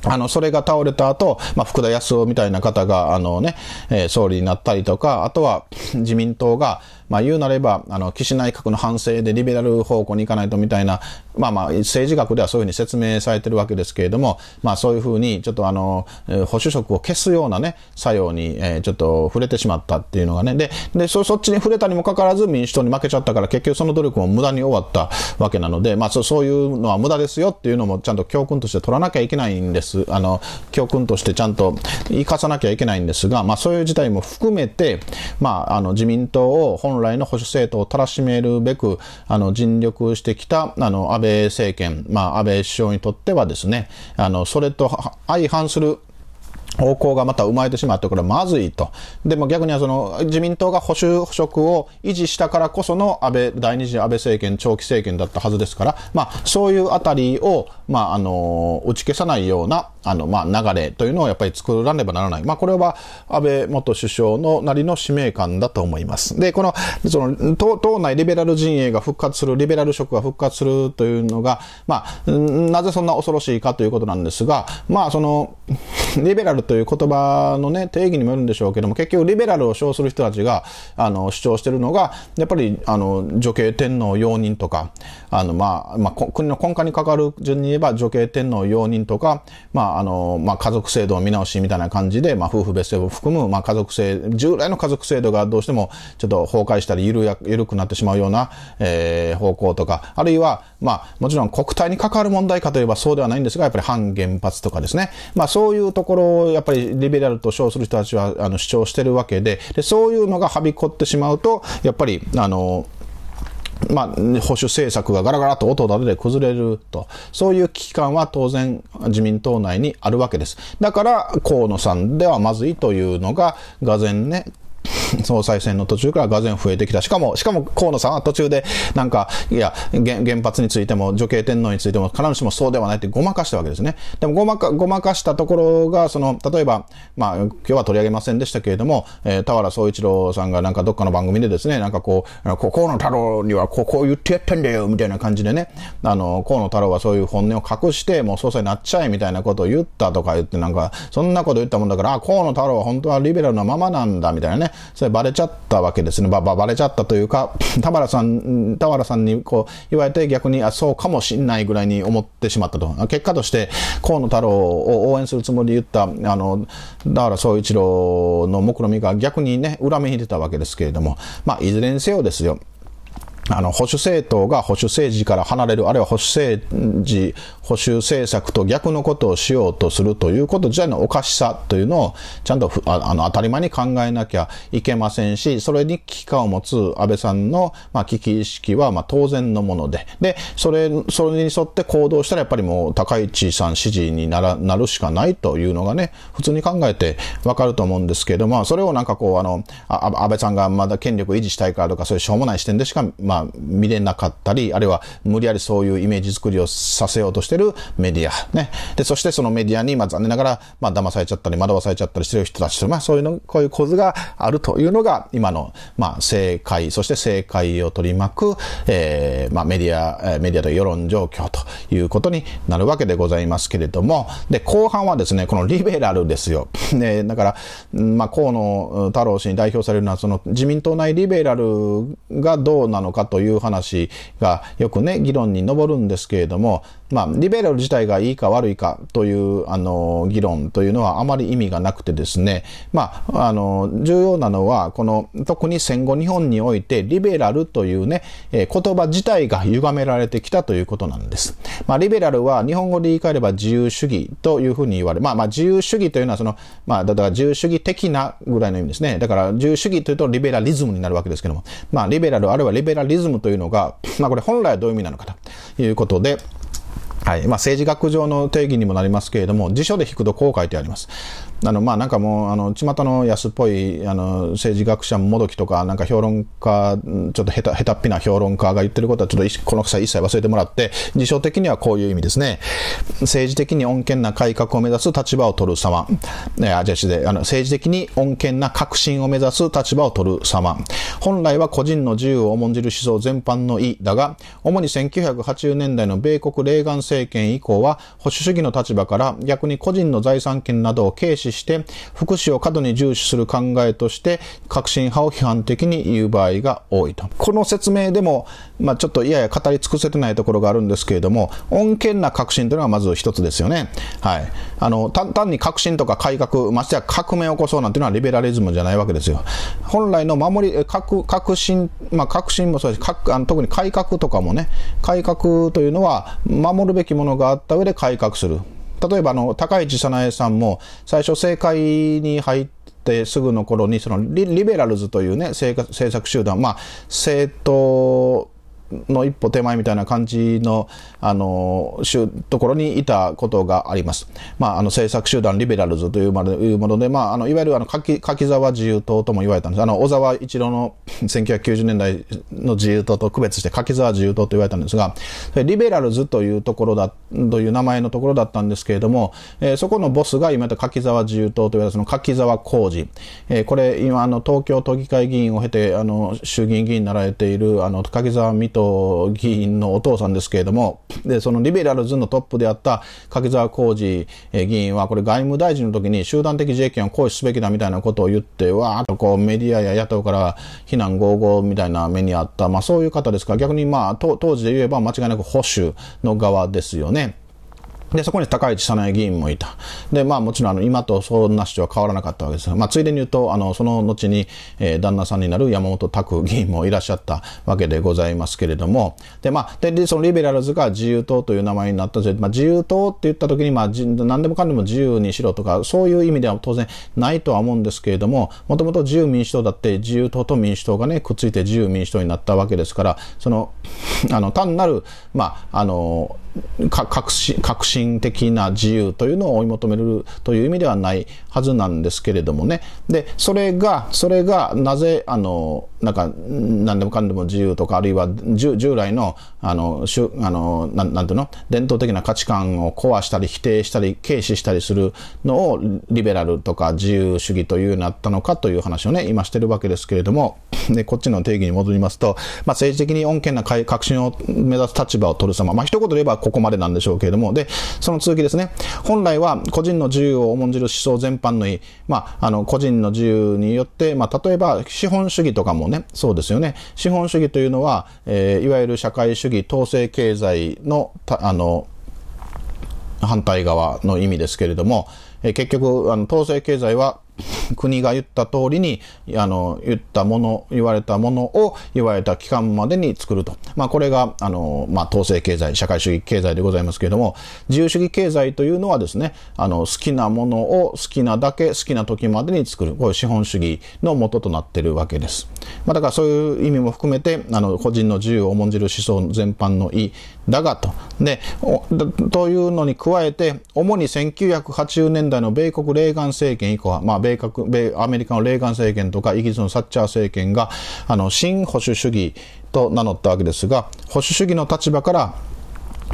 あの、それが倒れた後、まあ、福田康夫みたいな方が、あのね、えー、総理になったりとか、あとは自民党が、まあ言うなれば、あの、岸内閣の反省でリベラル方向に行かないとみたいな、まあまあ政治学ではそういうふうに説明されてるわけですけれども、まあそういうふうにちょっとあの、保守色を消すようなね、作用に、えー、ちょっと触れてしまったっていうのがね、で、でそ、そっちに触れたにもかかわらず民主党に負けちゃったから結局その努力も無駄に終わったわけなので、まあそそういうのは無駄ですよっていうのもちゃんと教訓として取らなきゃいけないんです。あの、教訓としてちゃんと生かさなきゃいけないんですが、まあそういう事態も含めて、まああの自民党を本本来の保守政党をたらしめるべく、あの、尽力してきた、あの、安倍政権、まあ、安倍首相にとってはですね、あの、それと相反する方向がまた生まれてしまって、これはまずいと。でも逆にはその自民党が保守職を維持したからこその安倍、第二次安倍政権、長期政権だったはずですから、まあそういうあたりを、まああの、打ち消さないような、あの、まあ、流れというのをやっぱり作らねばならない。まあ、これは安倍元首相のなりの使命感だと思います。で、この、その、党党内リベラル陣営が復活する、リベラル色が復活するというのが、まあ、なぜそんな恐ろしいかということなんですが、まあ、その、リベラルという言葉のね、定義にもよるんでしょうけども、結局リベラルを称する人たちが、あの、主張しているのが、やっぱり、あの、女系天皇容認とか、あの、まあ、まあ、国の根幹に関わる順に言えば、女系天皇容認とか、まあ、あの、まあ、家族制度を見直しみたいな感じで、まあ、夫婦別姓を含む、まあ、家族制、従来の家族制度がどうしてもちょっと崩壊したり緩や、緩くなってしまうような、えー、方向とか、あるいは、まあ、もちろん国体に関わる問題かといえばそうではないんですが、やっぱり反原発とかですね。まあ、そういうところを、やっぱりリベラルと称する人たちは、あの、主張してるわけで、で、そういうのがはびこってしまうと、やっぱり、あの、まあ、保守政策がガラガラと音を立てて崩れると、そういう危機感は当然自民党内にあるわけです。だから、河野さんではまずいというのが、がぜね、総裁選の途中からがぜん増えてきた。しかも、しかも河野さんは途中で、なんか、いや、原発についても、女系天皇についても、必ずしもそうではないってごまかしたわけですね。でも、ごまか、ごまかしたところが、その、例えば、まあ、今日は取り上げませんでしたけれども、えー、田原総一郎さんがなんかどっかの番組でですね、なんかこう、河野太郎にはここを言ってやったんだよ、みたいな感じでね、あの、河野太郎はそういう本音を隠して、もう総裁になっちゃえ、みたいなことを言ったとか言って、なんか、そんなこと言ったもんだから、河野太郎は本当はリベラルのままなんだ、みたいなね、それバレちゃったわけですね。ば、ば、ばれちゃったというか、田原さん、田原さんにこう言われて逆に、あ、そうかもしんないぐらいに思ってしまったと。結果として、河野太郎を応援するつもりで言った、あの、田原総一郎の目論見みが逆にね、裏目に出たわけですけれども、まあ、いずれにせよですよ、あの、保守政党が保守政治から離れる、あるいは保守政治、保守政策と逆のことをしようとするということ自体のおかしさというのを、ちゃんとあの当たり前に考えなきゃいけませんし、それに危機感を持つ安倍さんの、まあ、危機意識は、まあ、当然のもので、で、それ、それに沿って行動したら、やっぱりもう、高市さん支持にならなるしかないというのがね、普通に考えてわかると思うんですけど、まあ、それをなんかこう、あの、あ安倍さんがまだ権力を維持したいからとか、そういうしょうもない視点でしか、まあ、見れなかったり、あるいは無理やりそういうイメージ作りをさせようとしてるメディア。ね。で、そしてそのメディアに、まあ、残念ながら、まあ、騙されちゃったり、惑わされちゃったりしてる人たちと、まあ、そういうの、こういう構図があるというのが、今の、まあ、正解、そして正解を取り巻く、えー、まあ、メディア、メディアと世論状況ということになるわけでございますけれども、で、後半はですね、このリベラルですよ。ね、だから、まあ、河野太郎氏に代表されるのは、その自民党内リベラルがどうなのかという話がよくね、議論に上るんですけれども、まあ、リベラル自体がいいか悪いかという、あの、議論というのはあまり意味がなくてですね、まあ、あの、重要なのは、この、特に戦後日本において、リベラルというね、え言葉自体が歪められてきたということなんです。まあ、リベラルは日本語で言い換えれば自由主義というふうに言われる。まあ、まあ、自由主義というのは、その、まあ、だから自由主義的なぐらいの意味ですね。だから、自由主義というとリベラリズムになるわけですけども、まあ、リベラルあるいはリベラリズムというのが、まあ、これ本来はどういう意味なのかということで、はい。まあ、政治学上の定義にもなりますけれども、辞書で引くとこう書いてあります。あのまあなんかもうあの巷の安っぽいあの政治学者もどきとかなんか評論家ちょっと下手下手っぴな評論家が言ってることはちょっとこの際一切忘れてもらって辞書的にはこういう意味ですね政治的に穏健な改革を目指す立場を取る様、えー、あじであの政治的に穏健な革新を目指す立場を取る様本来は個人の自由を重んじる思想全般の意だが主に1980年代の米国レーガン政権以降は保守主義の立場から逆に個人の財産権などを軽視視して、福祉を過度に重視する考えとして、革新派を批判的に言う場合が多いと。この説明でも、まあ、ちょっとやや語り尽くせてないところがあるんですけれども、穏健な革新というのはまず一つですよね。はい。あの、単に革新とか改革、ましてや革命を起こそうなんていうのはリベラリズムじゃないわけですよ。本来の守り、革革新、まあ、革新もそうです革あの、特に改革とかもね、改革というのは守るべきものがあった上で改革する。例えばあの、高市早苗さんも、最初政界に入ってすぐの頃に、そのリベラルズというね、政策集団、まあ、政党、の一歩手前みたいな感じの、あの、ところにいたことがあります。まあ、あの、政策集団リベラルズというもので、まあ、あの、いわゆるあの柿、柿沢自由党とも言われたんです。あの、小沢一郎の1990 年代の自由党と区別して柿沢自由党と言われたんですが、リベラルズというところだ、という名前のところだったんですけれども、えー、そこのボスが今言った柿沢自由党と言われたその柿沢浩二。えー、これ、今、あの、東京都議会議員を経て、あの、衆議院議員になられている、あの、柿沢水と、議員のお父さんですけれども、で、そのリベラルズのトップであった柿沢浩二議員は、これ外務大臣の時に集団的自衛権を行使すべきだみたいなことを言って、わーっとこうメディアや野党から非難合々みたいな目にあった、まあそういう方ですから、逆にまあ当時で言えば間違いなく保守の側ですよね。で、そこに高市早苗議員もいた。で、まあもちろんあの今とそんな主張は変わらなかったわけですが、まあついでに言うと、あの、その後に、えー、旦那さんになる山本拓議員もいらっしゃったわけでございますけれども、で、まあ、で、そのリベラルズが自由党という名前になったで、まあ自由党って言った時に、まあ何でもかんでも自由にしろとか、そういう意味では当然ないとは思うんですけれども、もともと自由民主党だって自由党と民主党がね、くっついて自由民主党になったわけですから、その、あの、単なる、まあ、あの、革新的な自由というのを追い求めるという意味ではないはずなんですけれどもね。で、それが、それがなぜ、あの、なんか、何でもかんでも自由とか、あるいは従来の、あの、しゅあのななんていうの、伝統的な価値観を壊したり、否定したり、軽視したりするのを、リベラルとか自由主義というようになったのかという話をね、今してるわけですけれども、で、こっちの定義に戻りますと、まあ、政治的に穏健な革新を目指す立場を取る様、まあ、一言で言えばここまでなんでしょうけれども、で、その続きですね、本来は個人の自由を重んじる思想全般般のいい、まあ、あの、個人の自由によって、まあ、例えば、資本主義とかもね、そうですよね。資本主義というのは、えー、いわゆる社会主義、統制経済の、あの、反対側の意味ですけれども、えー、結局、あの、統制経済は、国が言った通りに、あの、言ったもの、言われたものを言われた期間までに作ると。まあ、これが、あの、まあ、統制経済、社会主義経済でございますけれども、自由主義経済というのはですね、あの、好きなものを好きなだけ好きな時までに作る。こういう資本主義の元となっているわけです。まあ、だからそういう意味も含めて、あの、個人の自由を重んじる思想全般の意だがと。で、というのに加えて、主に1980年代の米国レーガン政権以降は、まあ、米国米、アメリカのレーガン政権とか、イギリスのサッチャー政権が、あの、新保守主義と名乗ったわけですが、保守主義の立場から、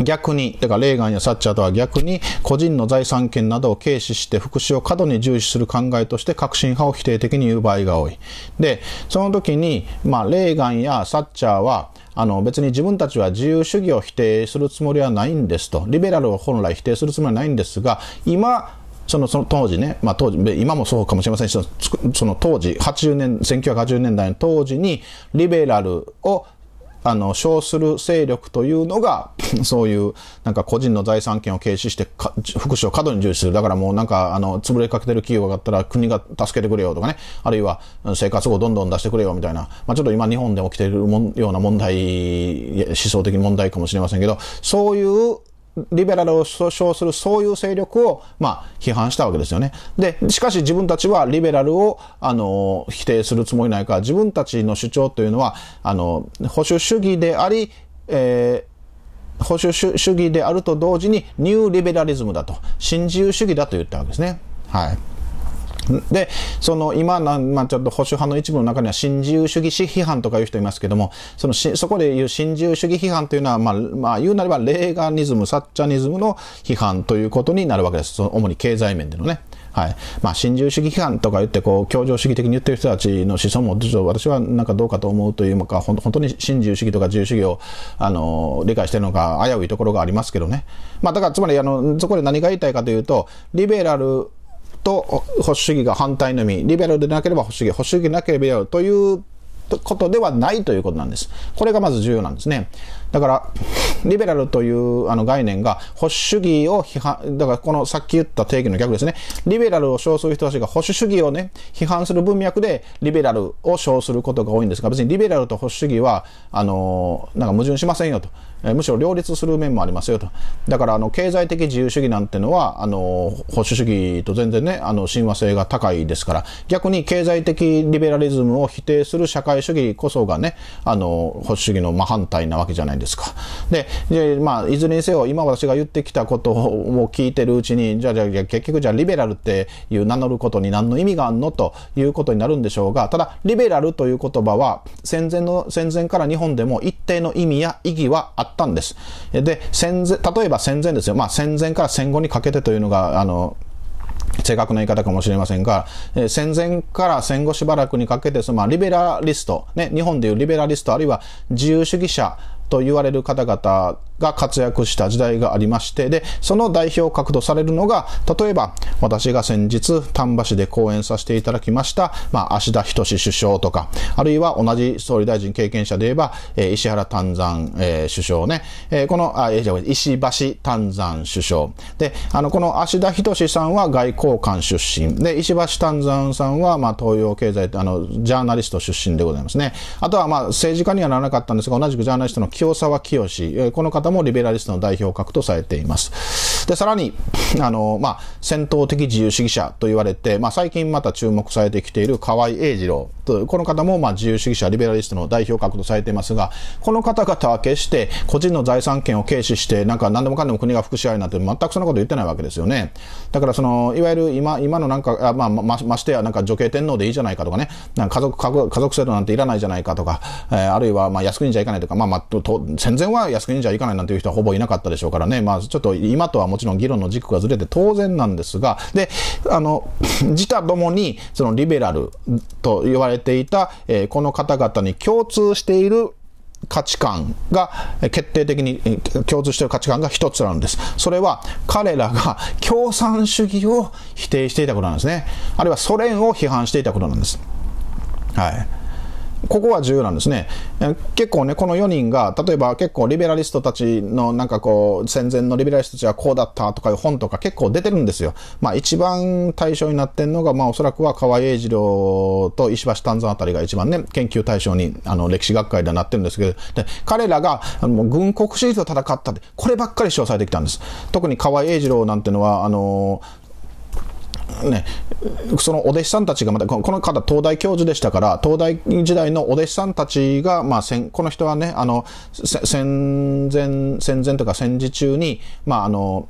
逆に、だからレーガンやサッチャーとは逆に、個人の財産権などを軽視して福祉を過度に重視する考えとして革新派を否定的に言う場合が多い。で、その時に、まあ、レーガンやサッチャーは、あの、別に自分たちは自由主義を否定するつもりはないんですと。リベラルを本来否定するつもりはないんですが、今、そのその当時ね、まあ、当時、今もそうかもしれませんし、その当時、80年、1980年代の当時に、リベラルをあの、称する勢力というのが、そういう、なんか個人の財産権を軽視して、福祉を過度に重視する。だからもうなんか、あの、潰れかけてる企業があったら国が助けてくれよとかね、あるいは生活をどんどん出してくれよみたいな、まあちょっと今日本で起きているような問題、思想的問題かもしれませんけど、そういうリベラルを称するそういう勢力を、まあ、批判したわけですよね。で、しかし自分たちはリベラルを、あの、否定するつもりないから、自分たちの主張というのは、あの、保守主義であり、えー、保守主義であると同時にニューリベラリズムだと、新自由主義だと言ったわけですね。はい。で、その今、まあ、ちょっと保守派の一部の中には新自由主義批判とかいう人いますけども、そのし、そこで言う新自由主義批判というのは、まあ、まあ、言うなればレーガニズム、サッチャニズムの批判ということになるわけです。その主に経済面でのね。はい。まあ、新自由主義批判とか言って、こう、協調主義的に言ってる人たちの思想も、私はなんかどうかと思うというか、本当に新自由主義とか自由主義を、あの、理解してるのか危ういところがありますけどね。まあ、だから、つまり、あの、そこで何が言いたいかというと、リベラル、と保守主義が反対のみ、リベラルでなければ保守主義、保守主義でなければリベラルということではないということなんです。これがまず重要なんですね。だから、リベラルというあの概念が保守主義を批判、だからこのさっき言った定義の逆ですね。リベラルを称する人たちが保守主義をね、批判する文脈でリベラルを称することが多いんですが、別にリベラルと保守主義は、あの、なんか矛盾しませんよとえむしろ両立する面もありますよと。だから、あの、経済的自由主義なんてのは、あの、保守主義と全然ね、あの、親和性が高いですから、逆に経済的リベラリズムを否定する社会主義こそがね、あの、保守主義の真反対なわけじゃないですか。で、でまあ、いずれにせよ、今私が言ってきたことを聞いてるうちに、じゃあ、じゃあ、結局じゃあ、リベラルっていう名乗ることに何の意味があるのということになるんでしょうが、ただ、リベラルという言葉は、戦前の、戦前から日本でも一定の意味や意義はあったったんです。で、戦前、例えば戦前ですよ。まあ戦前から戦後にかけてというのが、あの、正確な言い方かもしれませんが、えー、戦前から戦後しばらくにかけて、そのまあ、リベラリスト、ね、日本でいうリベラリスト、あるいは自由主義者と言われる方々が活躍した時代がありまして、で、その代表格とされるのが、例えば、私が先日、丹波市で講演させていただきました、まあ、芦田仁首相とか、あるいは同じ総理大臣経験者で言えば、えー、石原丹山、えー、首相ね、えー、この、あ、えー、石橋丹山首相。で、あの、この芦田仁さんは外交官出身。で、石橋丹山さんは、まあ、東洋経済、あの、ジャーナリスト出身でございますね。あとは、まあ、政治家にはならなかったんですが、同じくジャーナリストの清清沢清この方もリベラリストの代表格とされています。で、さらに、あの、まあ、戦闘的自由主義者と言われて、まあ、最近また注目されてきている河合英二郎と、この方も、まあ、自由主義者、リベラリストの代表格とされていますが、この方々は決して個人の財産権を軽視して、なんか何でもかんでも国が福祉ありなんて全くそんなこと言ってないわけですよね。だから、その、いわゆる今、今のなんか、あまあ、ま、ましてや、なんか女系天皇でいいじゃないかとかね、なんか家族、家族制度なんていらないじゃないかとか、えー、あるいは、まあ、靖国じゃいかないとか、まあ、まあ、戦前は靖国じゃいかないなんていう人はほぼいなかったでしょうからね、まあ、ちょっと今とはもちろん議論の軸がずれて当然なんですが、で、あの、自他ともに、そのリベラルと言われていた、えー、この方々に共通している価値観が決定的に共通している価値観が一つなんです。それは彼らが 共産主義を否定していたことなんですね。あるいはソ連を批判していたことなんです。はい。ここは重要なんですね。結構ね、この4人が、例えば結構リベラリストたちのなんかこう、戦前のリベラリストたちはこうだったとかいう本とか結構出てるんですよ。まあ一番対象になってんのが、まあおそらくは河合英二郎と石橋丹山あたりが一番ね、研究対象に、あの、歴史学会ではなってるんですけど、で、彼らが、あの、軍国主義と戦ったって、こればっかり詳細できたんです。特に河合英二郎なんてのは、あの、ね、そのお弟子さんたちがまた、この方、東大教授でしたから、東大時代のお弟子さんたちが、まあ、んこの人はね、あの、戦前、戦前とか戦時中に、まあ、あの、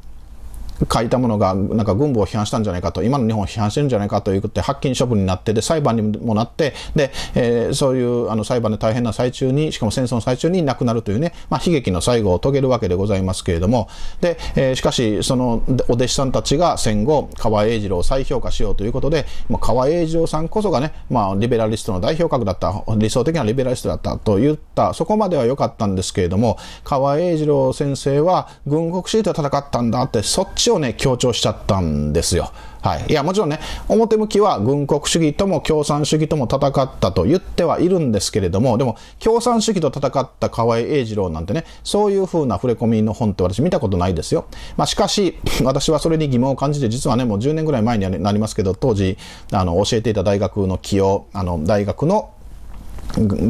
書いたものがなんか軍部を批判したんじゃないかと、今の日本を批判してるんじゃないかということで、発禁処分になって、で、裁判にもなって、で、えー、そういうあの裁判で大変な最中に、しかも戦争の最中に亡くなるというね、まあ、悲劇の最後を遂げるわけでございますけれども、で、えー、しかし、そのお弟子さんたちが戦後、河江英二郎を再評価しようということで、まあ、河江英二郎さんこそがね、まあ、リベラリストの代表格だった、理想的なリベラリストだったと言った、そこまでは良かったんですけれども、河江英二郎先生は、軍国主義と戦ったんだって、そっち史をね、強調しちゃったんですよ。はい。いや、もちろんね、表向きは軍国主義とも共産主義とも戦ったと言ってはいるんですけれども、でも、共産主義と戦った河合英二郎なんてね、そういう風な触れ込みの本って私見たことないですよ。まあ、しかし、私はそれに疑問を感じて、実はね、もう10年ぐらい前になりますけど、当時、あの、教えていた大学の起用、あの、大学の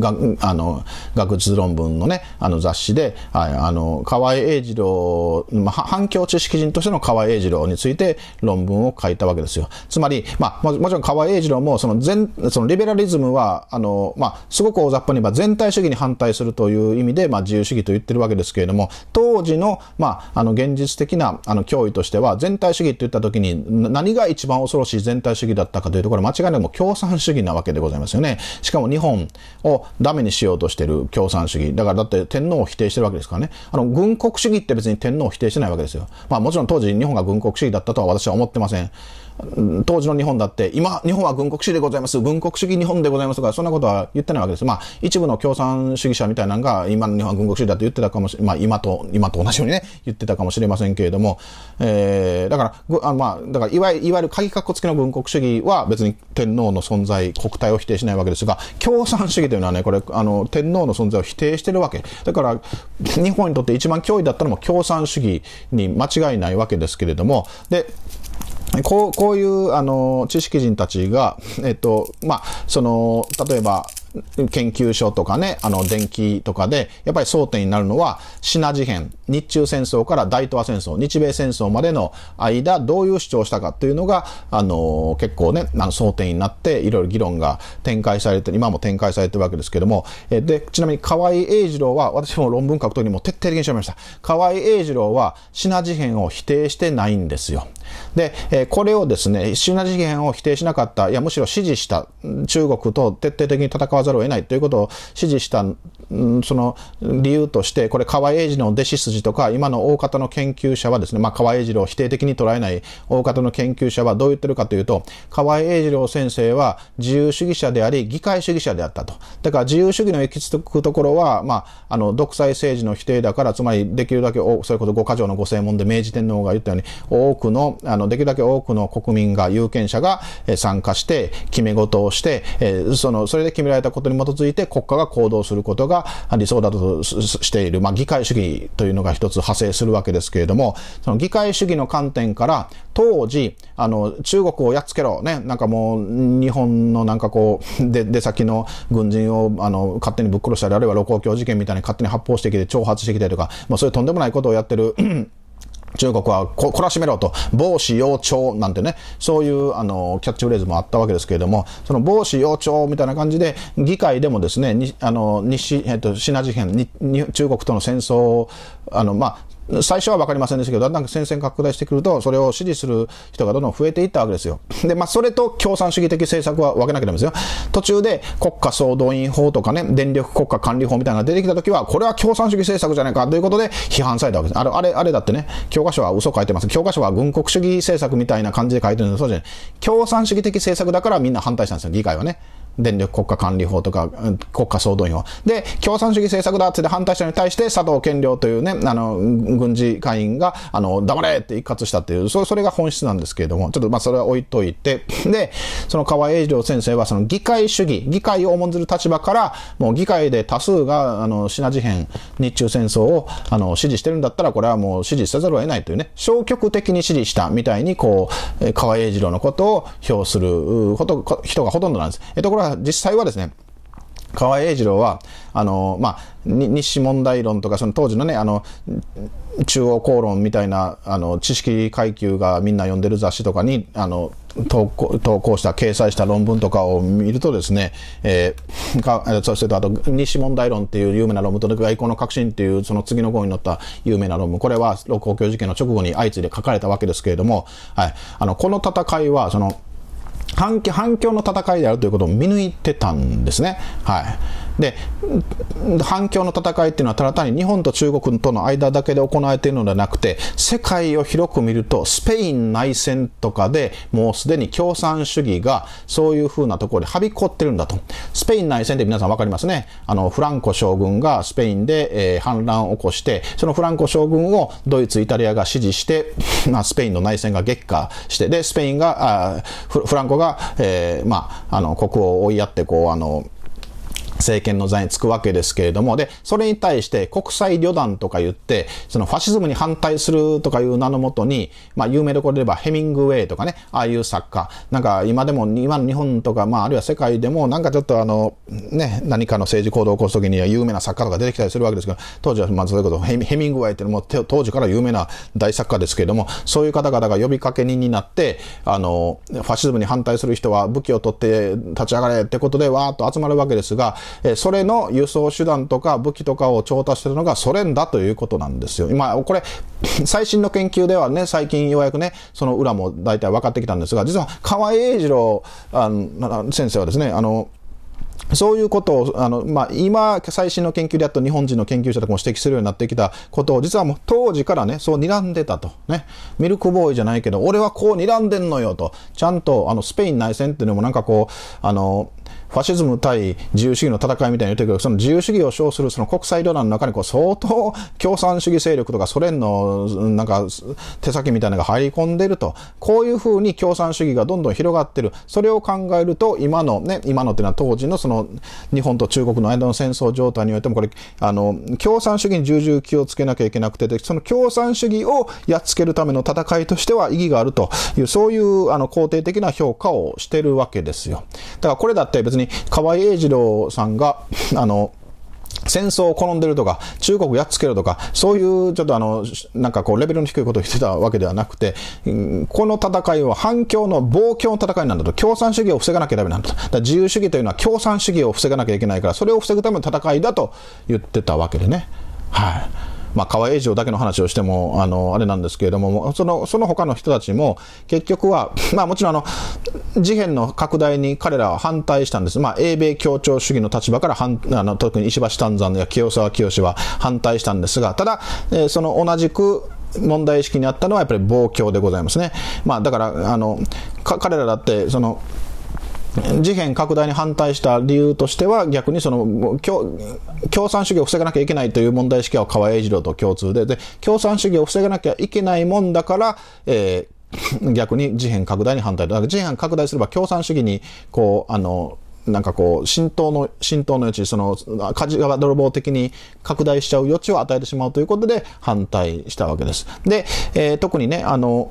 があの学術論文のねあの雑誌であの河合英二郎、まあ、反共知識人としての河合英二郎について論文を書いたわけですよつまり、まあ、もちろん河合英二郎もその全そのリベラリズムはあの、まあ、すごく大雑把に言えば全体主義に反対するという意味で、まあ、自由主義と言ってるわけですけれども当時の,、まあ、あの現実的なあの脅威としては全体主義とい言った時に何が一番恐ろしい全体主義だったかというところ間違いなく共産主義なわけでございますよねしかも日本をダメにしようとしてる共産主義。だからだって天皇を否定してるわけですからね。あの、軍国主義って別に天皇を否定してないわけですよ。まあもちろん当時日本が軍国主義だったとは私は思ってません。当時の日本だって、今、日本は軍国主義でございます。軍国主義日本でございますとか、そんなことは言ってないわけです。まあ、一部の共産主義者みたいなのが、今の日本は軍国主義だと言ってたかもしれ、まあ、今と、今と同じようにね、言ってたかもしれませんけれども、えー、だから、あまあ、だから、いわゆる、いわゆる鍵括弧付きの軍国主義は別に天皇の存在、国体を否定しないわけですが、共産主義というのはね、これ、あの、天皇の存在を否定してるわけ。だから、日本にとって一番脅威だったのも共産主義に間違いないわけですけれども、で、こう、こういう、あの、知識人たちが、えっと、まあ、その、例えば、研究所とかね、あの、電気とかで、やっぱり争点になるのは、シナ事変、日中戦争から大東亜戦争、日米戦争までの間、どういう主張したかっていうのが、あの、結構ね、あの争点になって、いろいろ議論が展開されて、今も展開されてるわけですけども、えで、ちなみに河合英二郎は、私も論文書くときにも徹底的に調べました。河合英二郎は、シナ事変を否定してないんですよ。で、えこれをですね、シナ事件を否定しなかった、いや、むしろ支持した、中国と徹底的に戦わざるを得ないということを支持した、その理由として、これ、河合英二の弟子筋とか、今の大方の研究者はですね、まあ、河合英二郎を否定的に捉えない大方の研究者はどう言ってるかというと、河合英二郎先生は自由主義者であり、議会主義者であったと。だから、自由主義の行き着くところは、まあ、あの、独裁政治の否定だから、つまり、できるだけ、それこそ五箇条の五専門で明治天皇が言ったように、多くのあの、できるだけ多くの国民が、有権者が参加して、決め事をして、えその、それで決められたことに基づいて国家が行動することが理想だとしている、まあ、議会主義というのが一つ派生するわけですけれども、その議会主義の観点から、当時、あの、中国をやっつけろ、ね、なんかもう、日本のなんかこう、で、出先の軍人を、あの、勝手にぶっ殺したり、あるいは露光橋事件みたいに勝手に発砲してきて、挑発してきてとか、まあ、そういうとんでもないことをやってる中国はこ懲らしめろと、防止要調なんてね、そういうあのキャッチフレーズもあったわけですけれども、その防止要調みたいな感じで、議会でもですね、にあの西、えっと、シナ事変に、中国との戦争あの、まあ、最初は分かりませんでしたけど、だんだん戦線拡大してくると、それを支持する人がどんどん増えていったわけですよ。で、まあ、それと共産主義的政策は分けなきゃばですよ。途中で国家総動員法とかね、電力国家管理法みたいなのが出てきたときは、これは共産主義政策じゃないかということで批判されたわけです。あれ、あれ、あれだってね、教科書は嘘書いてます。教科書は軍国主義政策みたいな感じで書いてるのそうじゃない。共産主義的政策だからみんな反対したんですよ、議会はね。電力国家管理法とか、国家総動員法。で、共産主義政策だって反対者に対して佐藤健良というね、あの、軍事会員が、あの、黙れって一括したっていう、それ、それが本質なんですけれども、ちょっとまあそれは置いといて、で、その河合栄郎先生はその議会主義、議会を重んずる立場から、もう議会で多数が、あの、品事変、日中戦争を、あの、支持してるんだったら、これはもう支持せざるを得ないというね、消極的に支持したみたいに、こう、河合栄二郎のことを評すること、人がほとんどなんです。えっと、これ実際はですね、河合英二郎は、あの、まあ、日誌問題論とか、その当時のね、あの、中央公論みたいな、あの、知識階級がみんな読んでる雑誌とかに、あの、投稿投稿した、掲載した論文とかを見るとですね、えー、かそしてあと、日誌問題論っていう有名な論文と、外交の革新っていう、その次の号に載った有名な論文、これは、六公共事件の直後に相次いで書かれたわけですけれども、はい、あの、この戦いは、その、反響の戦いであるということを見抜いてたんですね。はい。で反共の戦いっていうのはただ単に日本と中国との間だけで行われているのではなくて世界を広く見るとスペイン内戦とかでもうすでに共産主義がそういうふうなところではびこってるんだとスペイン内戦って皆さん分かりますねあのフランコ将軍がスペインで、えー、反乱を起こしてそのフランコ将軍をドイツイタリアが支持して、まあ、スペインの内戦が激化してでスペインがあフランコが、えーまあ、あの国王を追いやってこうあの政権の座につくわけですけれども、で、それに対して国際旅団とか言って、そのファシズムに反対するとかいう名のもとに、まあ有名どころで言えばヘミングウェイとかね、ああいう作家、なんか今でも、今の日本とか、まああるいは世界でも、なんかちょっとあの、ね、何かの政治行動を起こすときには有名な作家とか出てきたりするわけですけど、当時はまあそういうこと、ヘミングウェイっていうのも当時から有名な大作家ですけれども、そういう方々が呼びかけ人になって、あの、ファシズムに反対する人は武器を取って立ち上がれってことでわーっと集まるわけですが、えそれの輸送手段とか武器とかを調達してるのがソ連だということなんですよ。今、これ、最新の研究ではね、最近ようやくね、その裏も大体分かってきたんですが、実は河合英二郎あの先生はですね、あの、そういうことを、あの、まあ、今、最新の研究でやっと日本人の研究者とかも指摘するようになってきたことを、実はもう当時からね、そう睨んでたと。ね。ミルクボーイじゃないけど、俺はこう睨んでんのよと。ちゃんと、あの、スペイン内戦っていうのもなんかこう、あの、ファシズム対自由主義の戦いみたいに言ってるけど、その自由主義を称するその国際論の中にこう相当共産主義勢力とかソ連のなんか手先みたいなのが入り込んでると。こういうふうに共産主義がどんどん広がってる。それを考えると、今のね、今のっていうのは当時のその日本と中国の間の戦争状態においてもこれ、あの、共産主義に重々気をつけなきゃいけなくて、その共産主義をやっつけるための戦いとしては意義があるという、そういうあの肯定的な評価をしてるわけですよ。だからこれだって別にに河合英二郎さんが、あの、戦争を好んでるとか、中国をやっつけるとか、そういうちょっとあの、なんかこう、レベルの低いことを言ってたわけではなくて、この戦いは反共の暴挙の戦いなんだと、共産主義を防がなきゃダメなんだと。だ自由主義というのは共産主義を防がなきゃいけないから、それを防ぐための戦いだと言ってたわけでね。はい。まあ、河栄城だけの話をしても、あの、あれなんですけれども、その、その他の人たちも、結局は、まあ、もちろん、あの、事変の拡大に彼らは反対したんです。まあ、英米協調主義の立場からあの、特に石橋丹山や清沢清は反対したんですが、ただ、えー、その同じく、問題意識にあったのはやっぱり暴挙でございますね。まあだから、あの、彼らだって、その、事変拡大に反対した理由としては、逆にその共産主義を防がなきゃいけないという問題意識は河合栄二郎と共通でで、共産主義を防がなきゃいけないもんだから、えー、逆に事変拡大に反対だから事変拡大すれば共産主義に、こう、あの、なんかこう、浸透の、浸透の余地、その、火事が泥棒的に拡大しちゃう余地を与えてしまうということで反対したわけです。で、えー、特にね、あの、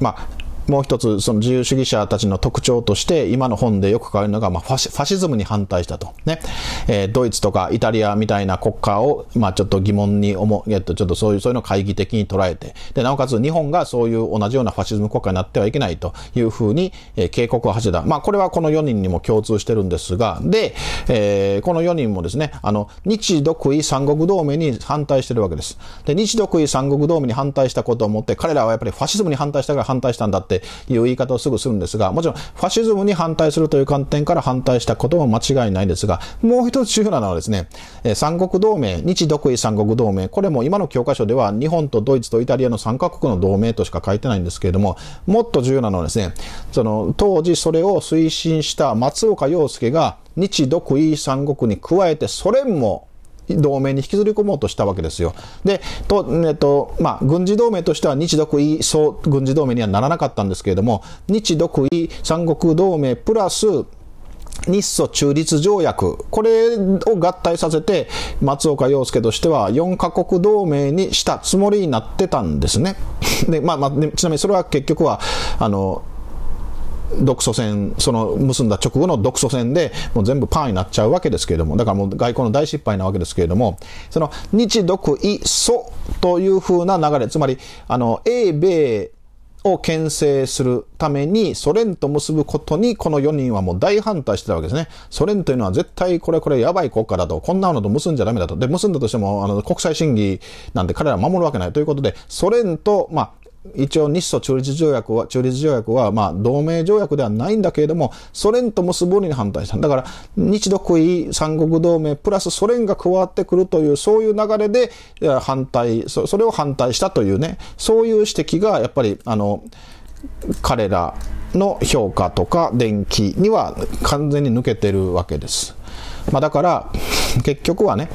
まあ、もう一つ、その自由主義者たちの特徴として、今の本でよく書かれるのが、まあ、ファシズムに反対したと。ね。えー、ドイツとかイタリアみたいな国家を、まあ、ちょっと疑問に思う、えっと、ちょっとそういう、そういうのを懐疑的に捉えて、で、なおかつ日本がそういう同じようなファシズム国家になってはいけないというふうに、えー、警告を発した。まあ、これはこの4人にも共通してるんですが、で、えー、この4人もですね、あの、日独位三国同盟に反対してるわけです。で、日独位三国同盟に反対したことをもって、彼らはやっぱりファシズムに反対したから反対したんだって、っていう言い方をすぐするんですが、もちろんファシズムに反対するという観点から反対したことも間違いないんですが、もう一つ重要なのはですね、三国同盟、日独位三国同盟、これも今の教科書では日本とドイツとイタリアの3カ国の同盟としか書いてないんですけれども、もっと重要なのはですね、その当時それを推進した松岡洋介が日独位三国に加えてソ連も同盟に引きずり込もうとしたわけですよ。で、と、えっと、まあ、軍事同盟としては日独伊総軍事同盟にはならなかったんですけれども、日独伊三国同盟プラス、日ソ中立条約、これを合体させて、松岡洋介としては4カ国同盟にしたつもりになってたんですね。で、まあ、まあ、ちなみにそれは結局は、あの、独ソ戦、その結んだ直後の独ソ戦で、もう全部パンになっちゃうわけですけれども、だからもう外交の大失敗なわけですけれども、その日独伊ソというふうな流れ、つまり、あの、英米を牽制するためにソ連と結ぶことにこの4人はもう大反対してたわけですね。ソ連というのは絶対これこれやばい国家だと、こんなのと結んじゃダメだと。で、結んだとしてもあの国際審議なんて彼ら守るわけないということで、ソ連と、まあ、一応日ソ中立条約は、中立条約は、まあ、同盟条約ではないんだけれども、ソ連と結ぶに反対した。だから、日独伊三国同盟、プラスソ連が加わってくるという、そういう流れで反対、それを反対したというね、そういう指摘が、やっぱり、あの、彼らの評価とか伝記には完全に抜けてるわけです。まあ、だから、結局はね、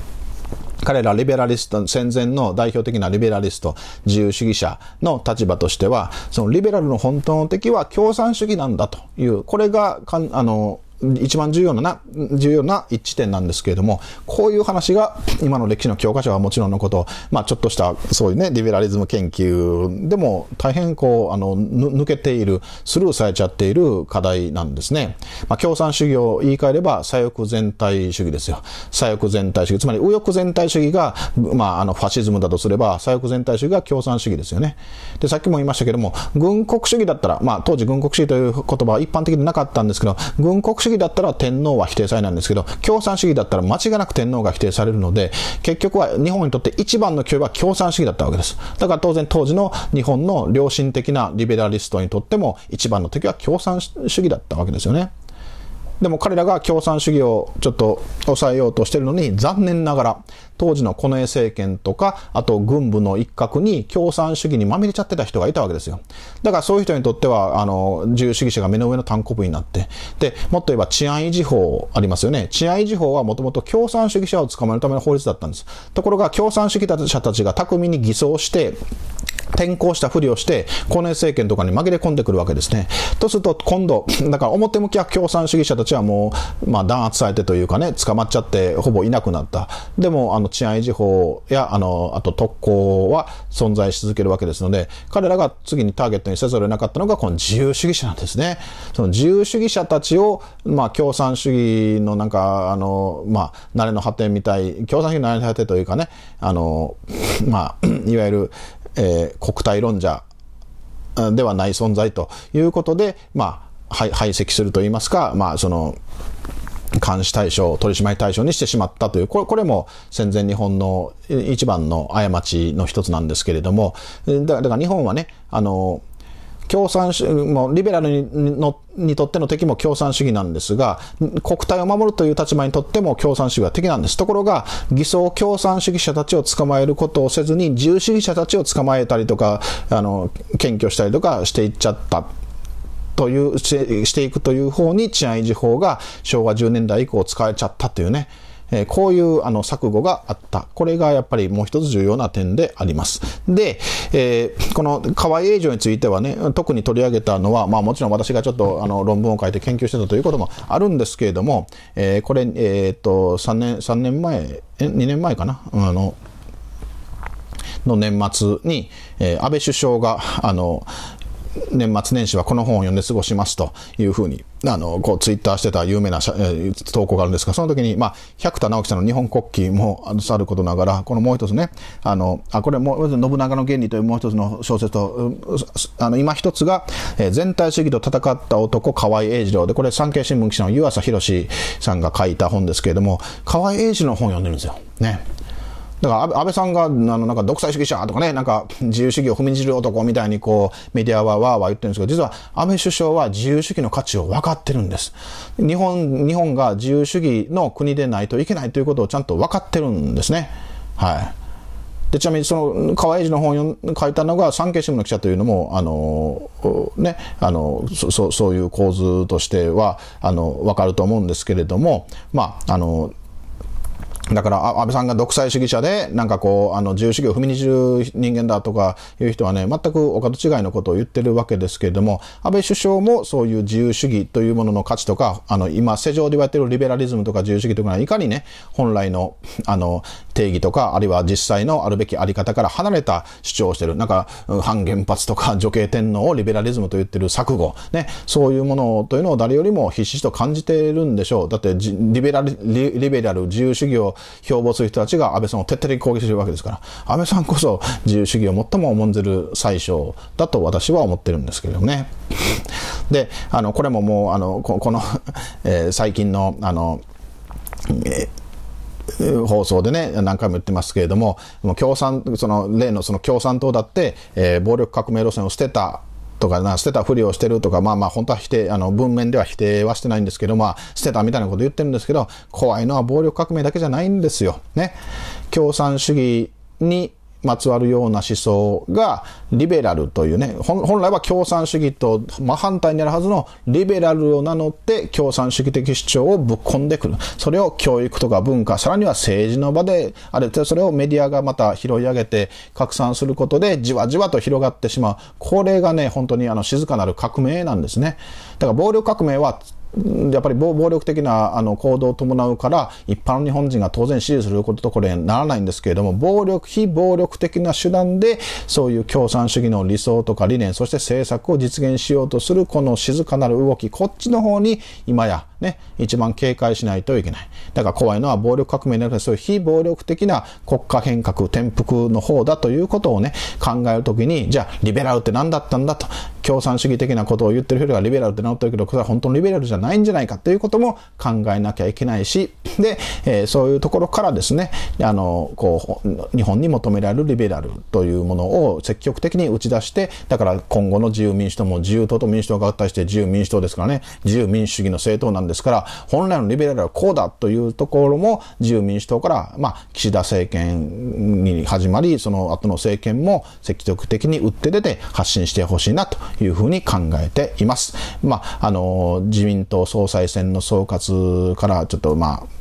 彼らリベラリスト、戦前の代表的なリベラリスト、自由主義者の立場としては、そのリベラルの本当の敵は共産主義なんだという、これが、あの、一番重要な重要な一致点なんですけれども、こういう話が今の歴史の教科書はもちろんのこと、まあちょっとしたそういうね、リベラリズム研究でも大変こう、あの、抜けている、スルーされちゃっている課題なんですね。まあ共産主義を言い換えれば左翼全体主義ですよ。左翼全体主義。つまり右翼全体主義が、まああのファシズムだとすれば、左翼全体主義が共産主義ですよね。で、さっきも言いましたけども、軍国主義だったら、まあ当時軍国主義という言葉は一般的でなかったんですけど、軍国主義主義だったら天皇は否定されないんですけど、共産主義だったら間違いなく天皇が否定されるので、結局は日本にとって一番の脅威は共産主義だったわけです。だから当然当時の日本の良心的なリベラリストにとっても一番の敵は共産主義だったわけですよね。でも彼らが共産主義をちょっと抑えようとしてるのに、残念ながら、当時の近衛政権とか、あと軍部の一角に共産主義にまみれちゃってた人がいたわけですよ。だからそういう人にとっては、あの、自由主義者が目の上の単行部になって、で、もっと言えば治安維持法ありますよね。治安維持法はもともと共産主義者を捕まえるための法律だったんです。ところが共産主義者たちが巧みに偽装して、転校したふりをして、高衛政権とかに紛れ込んでくるわけですね。とすると、今度、だから表向きは共産主義者たちはもう、まあ弾圧されてというかね、捕まっちゃって、ほぼいなくなった。でも、あの、治安維持法や、あの、あと特攻は存在し続けるわけですので、彼らが次にターゲットにせざるを得なかったのが、この自由主義者なんですね。その自由主義者たちを、まあ、共産主義のなんか、あの、まあ、慣れの果てみたい、共産主義の慣れの果てというかね、あの、まあ、いわゆる、えー、国体論者ではない存在ということで、まあ、排斥するといいますか、まあ、その、監視対象、取締対象にしてしまったという、これこれも戦前日本の一番の過ちの一つなんですけれども、だから日本はね、あの、共産主もうリベラルにのにとっての敵も共産主義なんですが、国体を守るという立場にとっても共産主義は敵なんです。ところが、偽装共産主義者たちを捕まえることをせずに、自由主義者たちを捕まえたりとか、あの、検挙したりとかしていっちゃった。という、していくという方に治安維持法が昭和10年代以降使えちゃったというね、えこういうあの錯誤があった。これがやっぱりもう一つ重要な点であります。で、えー、この河合永上についてはね、特に取り上げたのは、まあもちろん私がちょっとあの論文を書いて研究してたということもあるんですけれども、えー、これ、えっ、と、3年、3年前、え2年前かな、あの、の年末に、え安倍首相が、あの、年末年始はこの本を読んで過ごしますというふうに、あの、こう、ツイッターしてた有名な投稿があるんですが、その時に、まあ、百田直樹さんの日本国旗もさることながら、このもう一つね、あの、あ、これも信長の原理というもう一つの小説と、あの、今一つが、え全体主義と戦った男、河合英二郎で、これ産経新聞記者の湯浅博さんが書いた本ですけれども、河合英二の本を読んでるんですよ。ね。だから安倍さんが、あの、なんか独裁主義者とかね、なんか自由主義を踏みにじる男みたいにこう、メディアはわーわー言ってるんですけど、実は安倍首相は自由主義の価値を分かってるんです。日本、日本が自由主義の国でないといけないということをちゃんと分かってるんですね。はい。でちなみにその川合寺の本を書いたのが産経新聞の記者というのもあの、ね、あのそそういう構図としてはあの分かると思うんですけれども、まあ、あのだから、安倍さんが独裁主義者で、なんかこう、あの、自由主義を踏みにじる人間だとかいう人はね、全くお方違いのことを言ってるわけですけれども、安倍首相もそういう自由主義というものの価値とか、あの、今、世上で言われてるリベラリズムとか自由主義とか、いかにね、本来の、あの、定義とか、あるいは実際のあるべきあり方から離れた主張をしてる。なんか、反原発とか、女系天皇をリベラリズムと言ってる錯誤、ね、そういうものというのを誰よりも必死と感じているんでしょう。だって、リベラリ、リベラル自由主義を標榜する人たちが安倍さんを徹底的に攻撃するわけですから、安倍さんこそ自由主義を最も重んずる最小だと私は思ってるんですけれどもね。で、あの、これももう、あの、このえー、最近の、あの、えー放送でね、何回も言ってますけれども、共産、その例のその共産党だって、えー、暴力革命路線を捨てたとかな、捨てたふりをしてるとか、まあまあ本当は否定、あの、文面では否定はしてないんですけど、まあ、捨てたみたいなこと言ってるんですけど、怖いのは暴力革命だけじゃないんですよ。ね。共産主義にまつわるような思想が、リベラルというね、本来は共産主義と真反対になるはずのリベラルを名乗って共産主義的主張をぶっ込んでくる。それを教育とか文化、さらには政治の場で、あれ、それをメディアがまた拾い上げて拡散することで、じわじわと広がってしまう。これがね、本当にあの静かなる革命なんですね。だから暴力革命はやっぱり暴力的なあの行動を伴うから一般の日本人が当然支持することとこれならないんですけれども暴力非暴力的な手段でそういう共産主義の理想とか理念そして政策を実現しようとするこの静かなる動きこっちの方に今やね一番警戒しないといけないだから怖いのは暴力革命ではなくてそういう非暴力的な国家変革転覆の方だということをね考えるときにじゃあリベラルって何だったんだと共産主義的なことを言ってる人がリベラルって名乗ってるけど、これは本当のリベラルじゃないんじゃないかということも考えなきゃいけないし、で、えー、そういうところからですね、あの、こう、日本に求められるリベラルというものを積極的に打ち出して、だから今後の自由民主党も自由党と民主党が合体して自由民主党ですからね、自由民主主義の政党なんですから、本来のリベラルはこうだというところも自由民主党から、まあ、岸田政権に始まり、その後の政権も積極的に打って出て発信してほしいなというふうに考えています。まあ、あの、自民党総裁選の総括からちょっとまあ、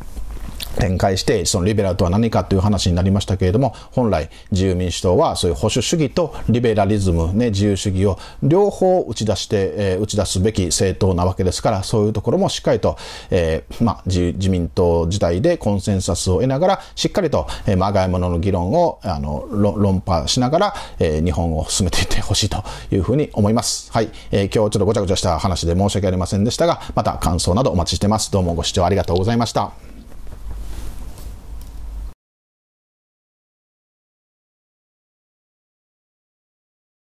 展開して、そのリベラルとは何かという話になりましたけれども、本来自由民主党はそういう保守主義とリベラリズム、ね、自由主義を両方打ち出して、えー、打ち出すべき政党なわけですから、そういうところもしっかりと、えー、まあ自、自民党自体でコンセンサスを得ながら、しっかりと、えー、まがいものの議論を、あの、論破しながら、えー、日本を進めていってほしいというふうに思います。はい。えー、今日ちょっとごちゃごちゃした話で申し訳ありませんでしたが、また感想などお待ちしてます。どうもご視聴ありがとうございました。